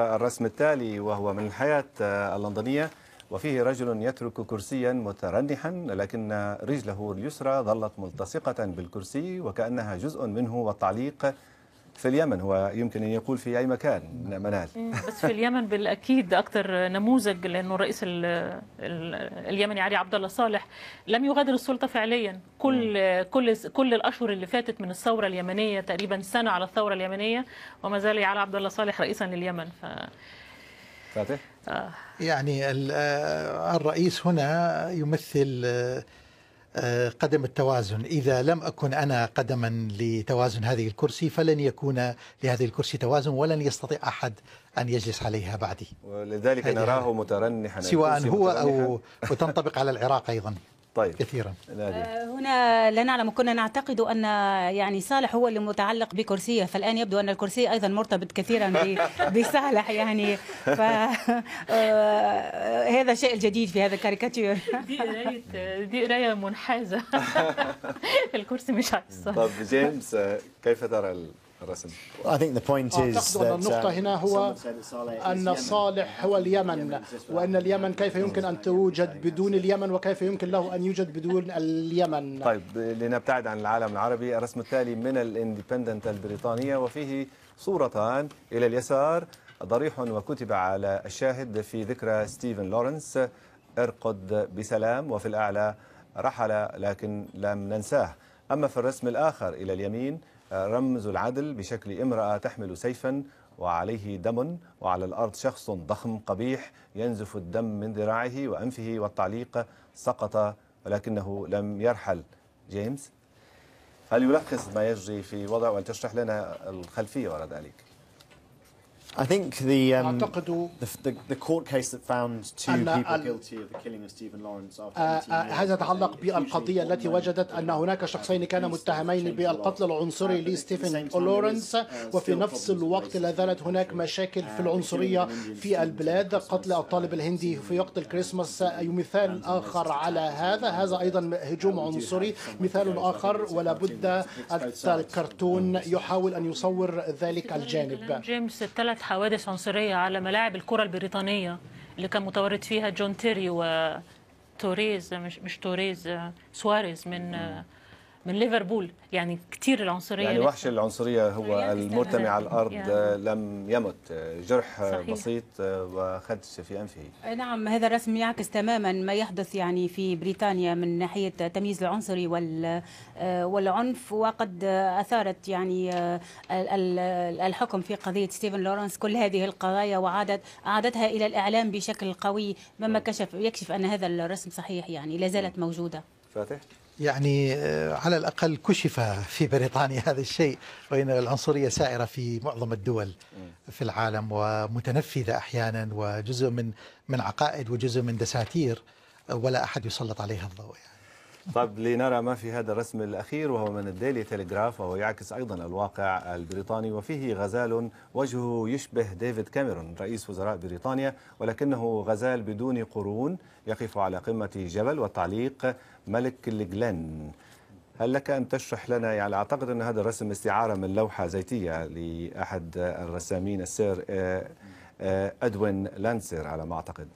آه، الرسم التالي وهو من الحياة اللندنية وفيه رجل يترك كرسيا مترنحا لكن رجله اليسرى ظلت ملتصقة بالكرسي وكأنها جزء منه والتعليق في اليمن هو يمكن أن يقول في أي مكان منال إيه، بس في اليمن بالأكيد أكثر نموذج لأنه الرئيس اليمني علي عبد الله صالح لم يغادر السلطة فعليا كل كل كل الأشهر اللي فاتت من الثورة اليمنية تقريبا سنة على الثورة اليمنية وما زال علي عبد الله صالح رئيسا لليمن ف فاتح آه. يعني آه، الرئيس هنا يمثل آه، قدم التوازن إذا لم أكن أنا قدما لتوازن هذه الكرسي فلن يكون لهذه الكرسي توازن ولن يستطيع أحد أن يجلس عليها بعدي ولذلك نراه مترنحا سواء هو أو وتنطبق على العراق أيضا طيب كثيرا آه، هنا لا نعلم كنا نعتقد ان يعني صالح هو اللي متعلق بكرسيه فالان يبدو ان الكرسي ايضا مرتبط كثيرا بصالح يعني ف آه، هذا شيء الجديد في هذا الكاريكاتير دي قرايه دي قرايه منحازه الكرسي مش عايز طب جيمس كيف ترى الرسم أعتقد آه، أن النقطة uh, هنا هو أن صالح هو اليمن وأن اليمن كيف يمكن أن توجد بدون اليمن وكيف يمكن له أن يوجد بدون اليمن طيب لنبتعد عن العالم العربي الرسم التالي من الاندبندنت البريطانية وفيه صورتان إلى اليسار ضريح وكتب على الشاهد في ذكرى ستيفن لورنس ارقد بسلام وفي الأعلى رحل لكن لم ننساه أما في الرسم الآخر إلى اليمين رمز العدل بشكل امرأة تحمل سيفا وعليه دم وعلى الأرض شخص ضخم قبيح ينزف الدم من ذراعه وأنفه والتعليق سقط ولكنه لم يرحل جيمس هل يلخص ما يجري في وضع وأن تشرح لنا الخلفية وراء ذلك؟ I think the, um, أعتقد the, the, the court case that found two people guilty of the killing of Stephen Lawrence after آه، آه، هذا يتعلق بالقضية التي وجدت أن هناك شخصين كانا متهمين بالقتل العنصري uh, لستيفن لورنس uh, وفي نفس الوقت لا زالت هناك uh, مشاكل في العنصرية في البلاد قتل الطالب الهندي في وقت الكريسماس مثال آخر على هذا هذا أيضا هجوم عنصري مثال آخر ولا بد الكرتون يحاول أن يصور ذلك الجانب كانت حوادث عنصرية على ملاعب الكرة البريطانية اللي كان متورط فيها جون تيري وتوريز مش مش توريز سواريز من من ليفربول يعني كثير العنصريه يعني وحش العنصريه هو طيب، المرتمي على الارض يعني. لم يمت جرح صحيح. بسيط وخدش في انفه نعم هذا الرسم يعكس تماما ما يحدث يعني في بريطانيا من ناحيه التمييز العنصري وال والعنف وقد اثارت يعني الحكم في قضيه ستيفن لورنس كل هذه القضايا وعادت اعادتها الى الاعلام بشكل قوي مما نعم. كشف يكشف ان هذا الرسم صحيح يعني لا زالت نعم. موجوده فاتح يعني آه, على الأقل كشف في بريطانيا هذا الشيء وإن العنصرية سائرة في معظم الدول في العالم ومتنفذة أحيانا وجزء من من عقائد وجزء من دساتير ولا أحد يسلط عليها الضوء يعني. طب لنرى ما في هذا الرسم الأخير وهو من الديلي تيليغراف وهو يعكس أيضا الواقع البريطاني وفيه غزال وجهه يشبه ديفيد كاميرون رئيس وزراء بريطانيا ولكنه غزال بدون قرون يقف على قمة جبل والتعليق ملك الجلن هل لك أن تشرح لنا يعني أعتقد أن هذا الرسم استعارة من لوحة زيتية لأحد الرسامين السير آه، آه، أدوين لانسير على ما أعتقد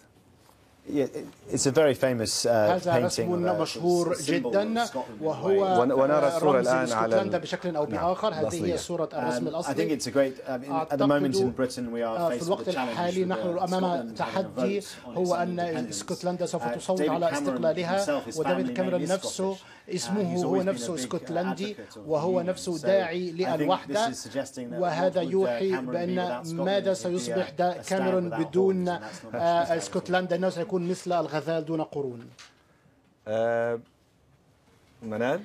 It's a very famous uh, هذا رسم مشهور جدا وهو ونرى الصورة الآن على بشكل أو نعم، بآخر هذه هي صورة الرسم الأصلي um, I think it's a great um, I mean, at the moment in Britain we are آه، في الوقت الحالي نحن uh, أمام تحدي هو أن اسكتلندا سوف uh, تصوت على استقلالها وديفيد كاميرون نفسه اسمه uh, هو نفسه اسكتلندي وهو نفسه داعي للوحدة وهذا uh, يوحي بأن ماذا سيصبح uh, دا كاميرون بدون اسكتلندا أنه سيكون مثل الغزال دون قرون منال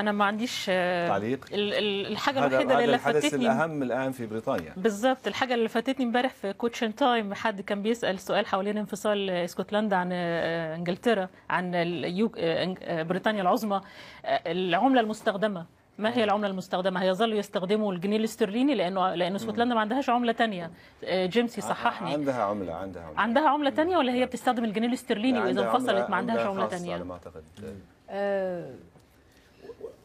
انا ما عنديش آه، تعليق الحاجه الوحيده اللي لفتتني الحدث الاهم الان في بريطانيا بالظبط الحاجه اللي لفتتني امبارح في كوتشن تايم حد كان بيسال سؤال حوالين انفصال اسكتلندا عن آه، انجلترا عن آه، بريطانيا العظمى العمله المستخدمه ما هي العمله المستخدمه هيظلوا يستخدموا الجنيه الاسترليني لانه لانه اسكتلندا ما عندهاش عمله تانية جيمس يصححني. عندها عمله عندها عمله عندها عمله تانية ولا هي بتستخدم الجنيه الاسترليني واذا انفصلت ما عندهاش عمله تانية على ما اعتقد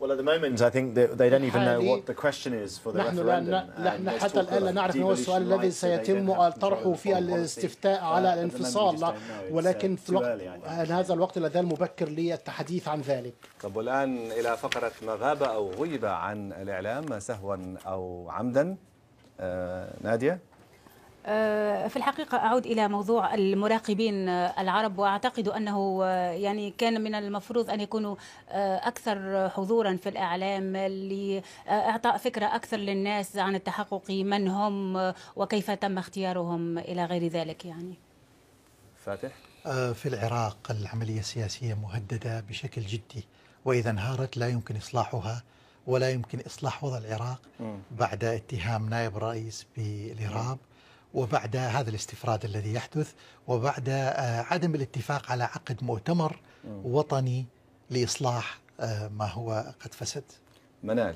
Well, at the moment, I think they, they don't even know what the question is for the نحن referendum. نحن حتى الآن لا نعرف ما هو السؤال الذي سيتم طرحه في الاستفتاء على الانفصال uh, ولكن في الوقت آه، هذا الوقت لا زال مبكر للتحديث عن ذلك. طب والآن إلى فقرة ما غاب أو غيب عن الإعلام سهوا أو عمدا آه نادية آه، في الحقيقة أعود إلى موضوع المراقبين العرب وأعتقد أنه آه، يعني كان من المفروض أن يكونوا آه، أكثر حضورا في الإعلام لإعطاء فكرة أكثر للناس عن التحقق من هم وكيف تم اختيارهم إلى غير ذلك يعني فاتح في العراق العملية السياسية مهددة بشكل جدي وإذا انهارت لا يمكن إصلاحها ولا يمكن إصلاح وضع العراق بعد اتهام نائب رئيس بالإرهاب م. وبعد هذا الاستفراد الذي يحدث وبعد آه، عدم الاتفاق على عقد مؤتمر وطني لإصلاح آه، ما هو قد فسد منال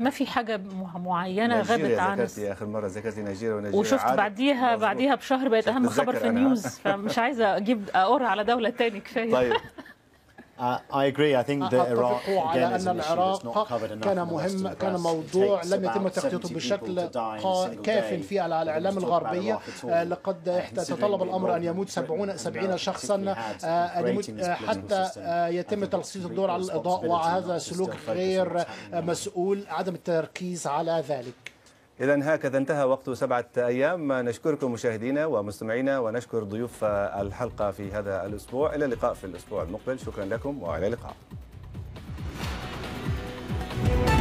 ما في حاجة معينة غابت عن نيجيريا آخر مرة ذكرت نيجيريا ونيجيريا وشفت بعديها بعديها بشهر بقت أهم خبر في النيوز فمش عايزة أجيب أقر على دولة تاني كفاية طيب أتفق uh, uh, uh, على أن العراق كان مهم كان موضوع لم يتم تغطيته بشكل كاف في الإعلام الغربي لقد تطلب الأمر أن يموت 70 70 شخصا حتى آه، يتم تلخيص الدور على الإضاءة وهذا سلوك غير مسؤول عدم التركيز على ذلك إذا هكذا انتهى وقت سبعة أيام نشكركم مشاهدينا ومستمعينا ونشكر ضيوف الحلقة في هذا الأسبوع إلى اللقاء في الأسبوع المقبل شكرا لكم وإلى اللقاء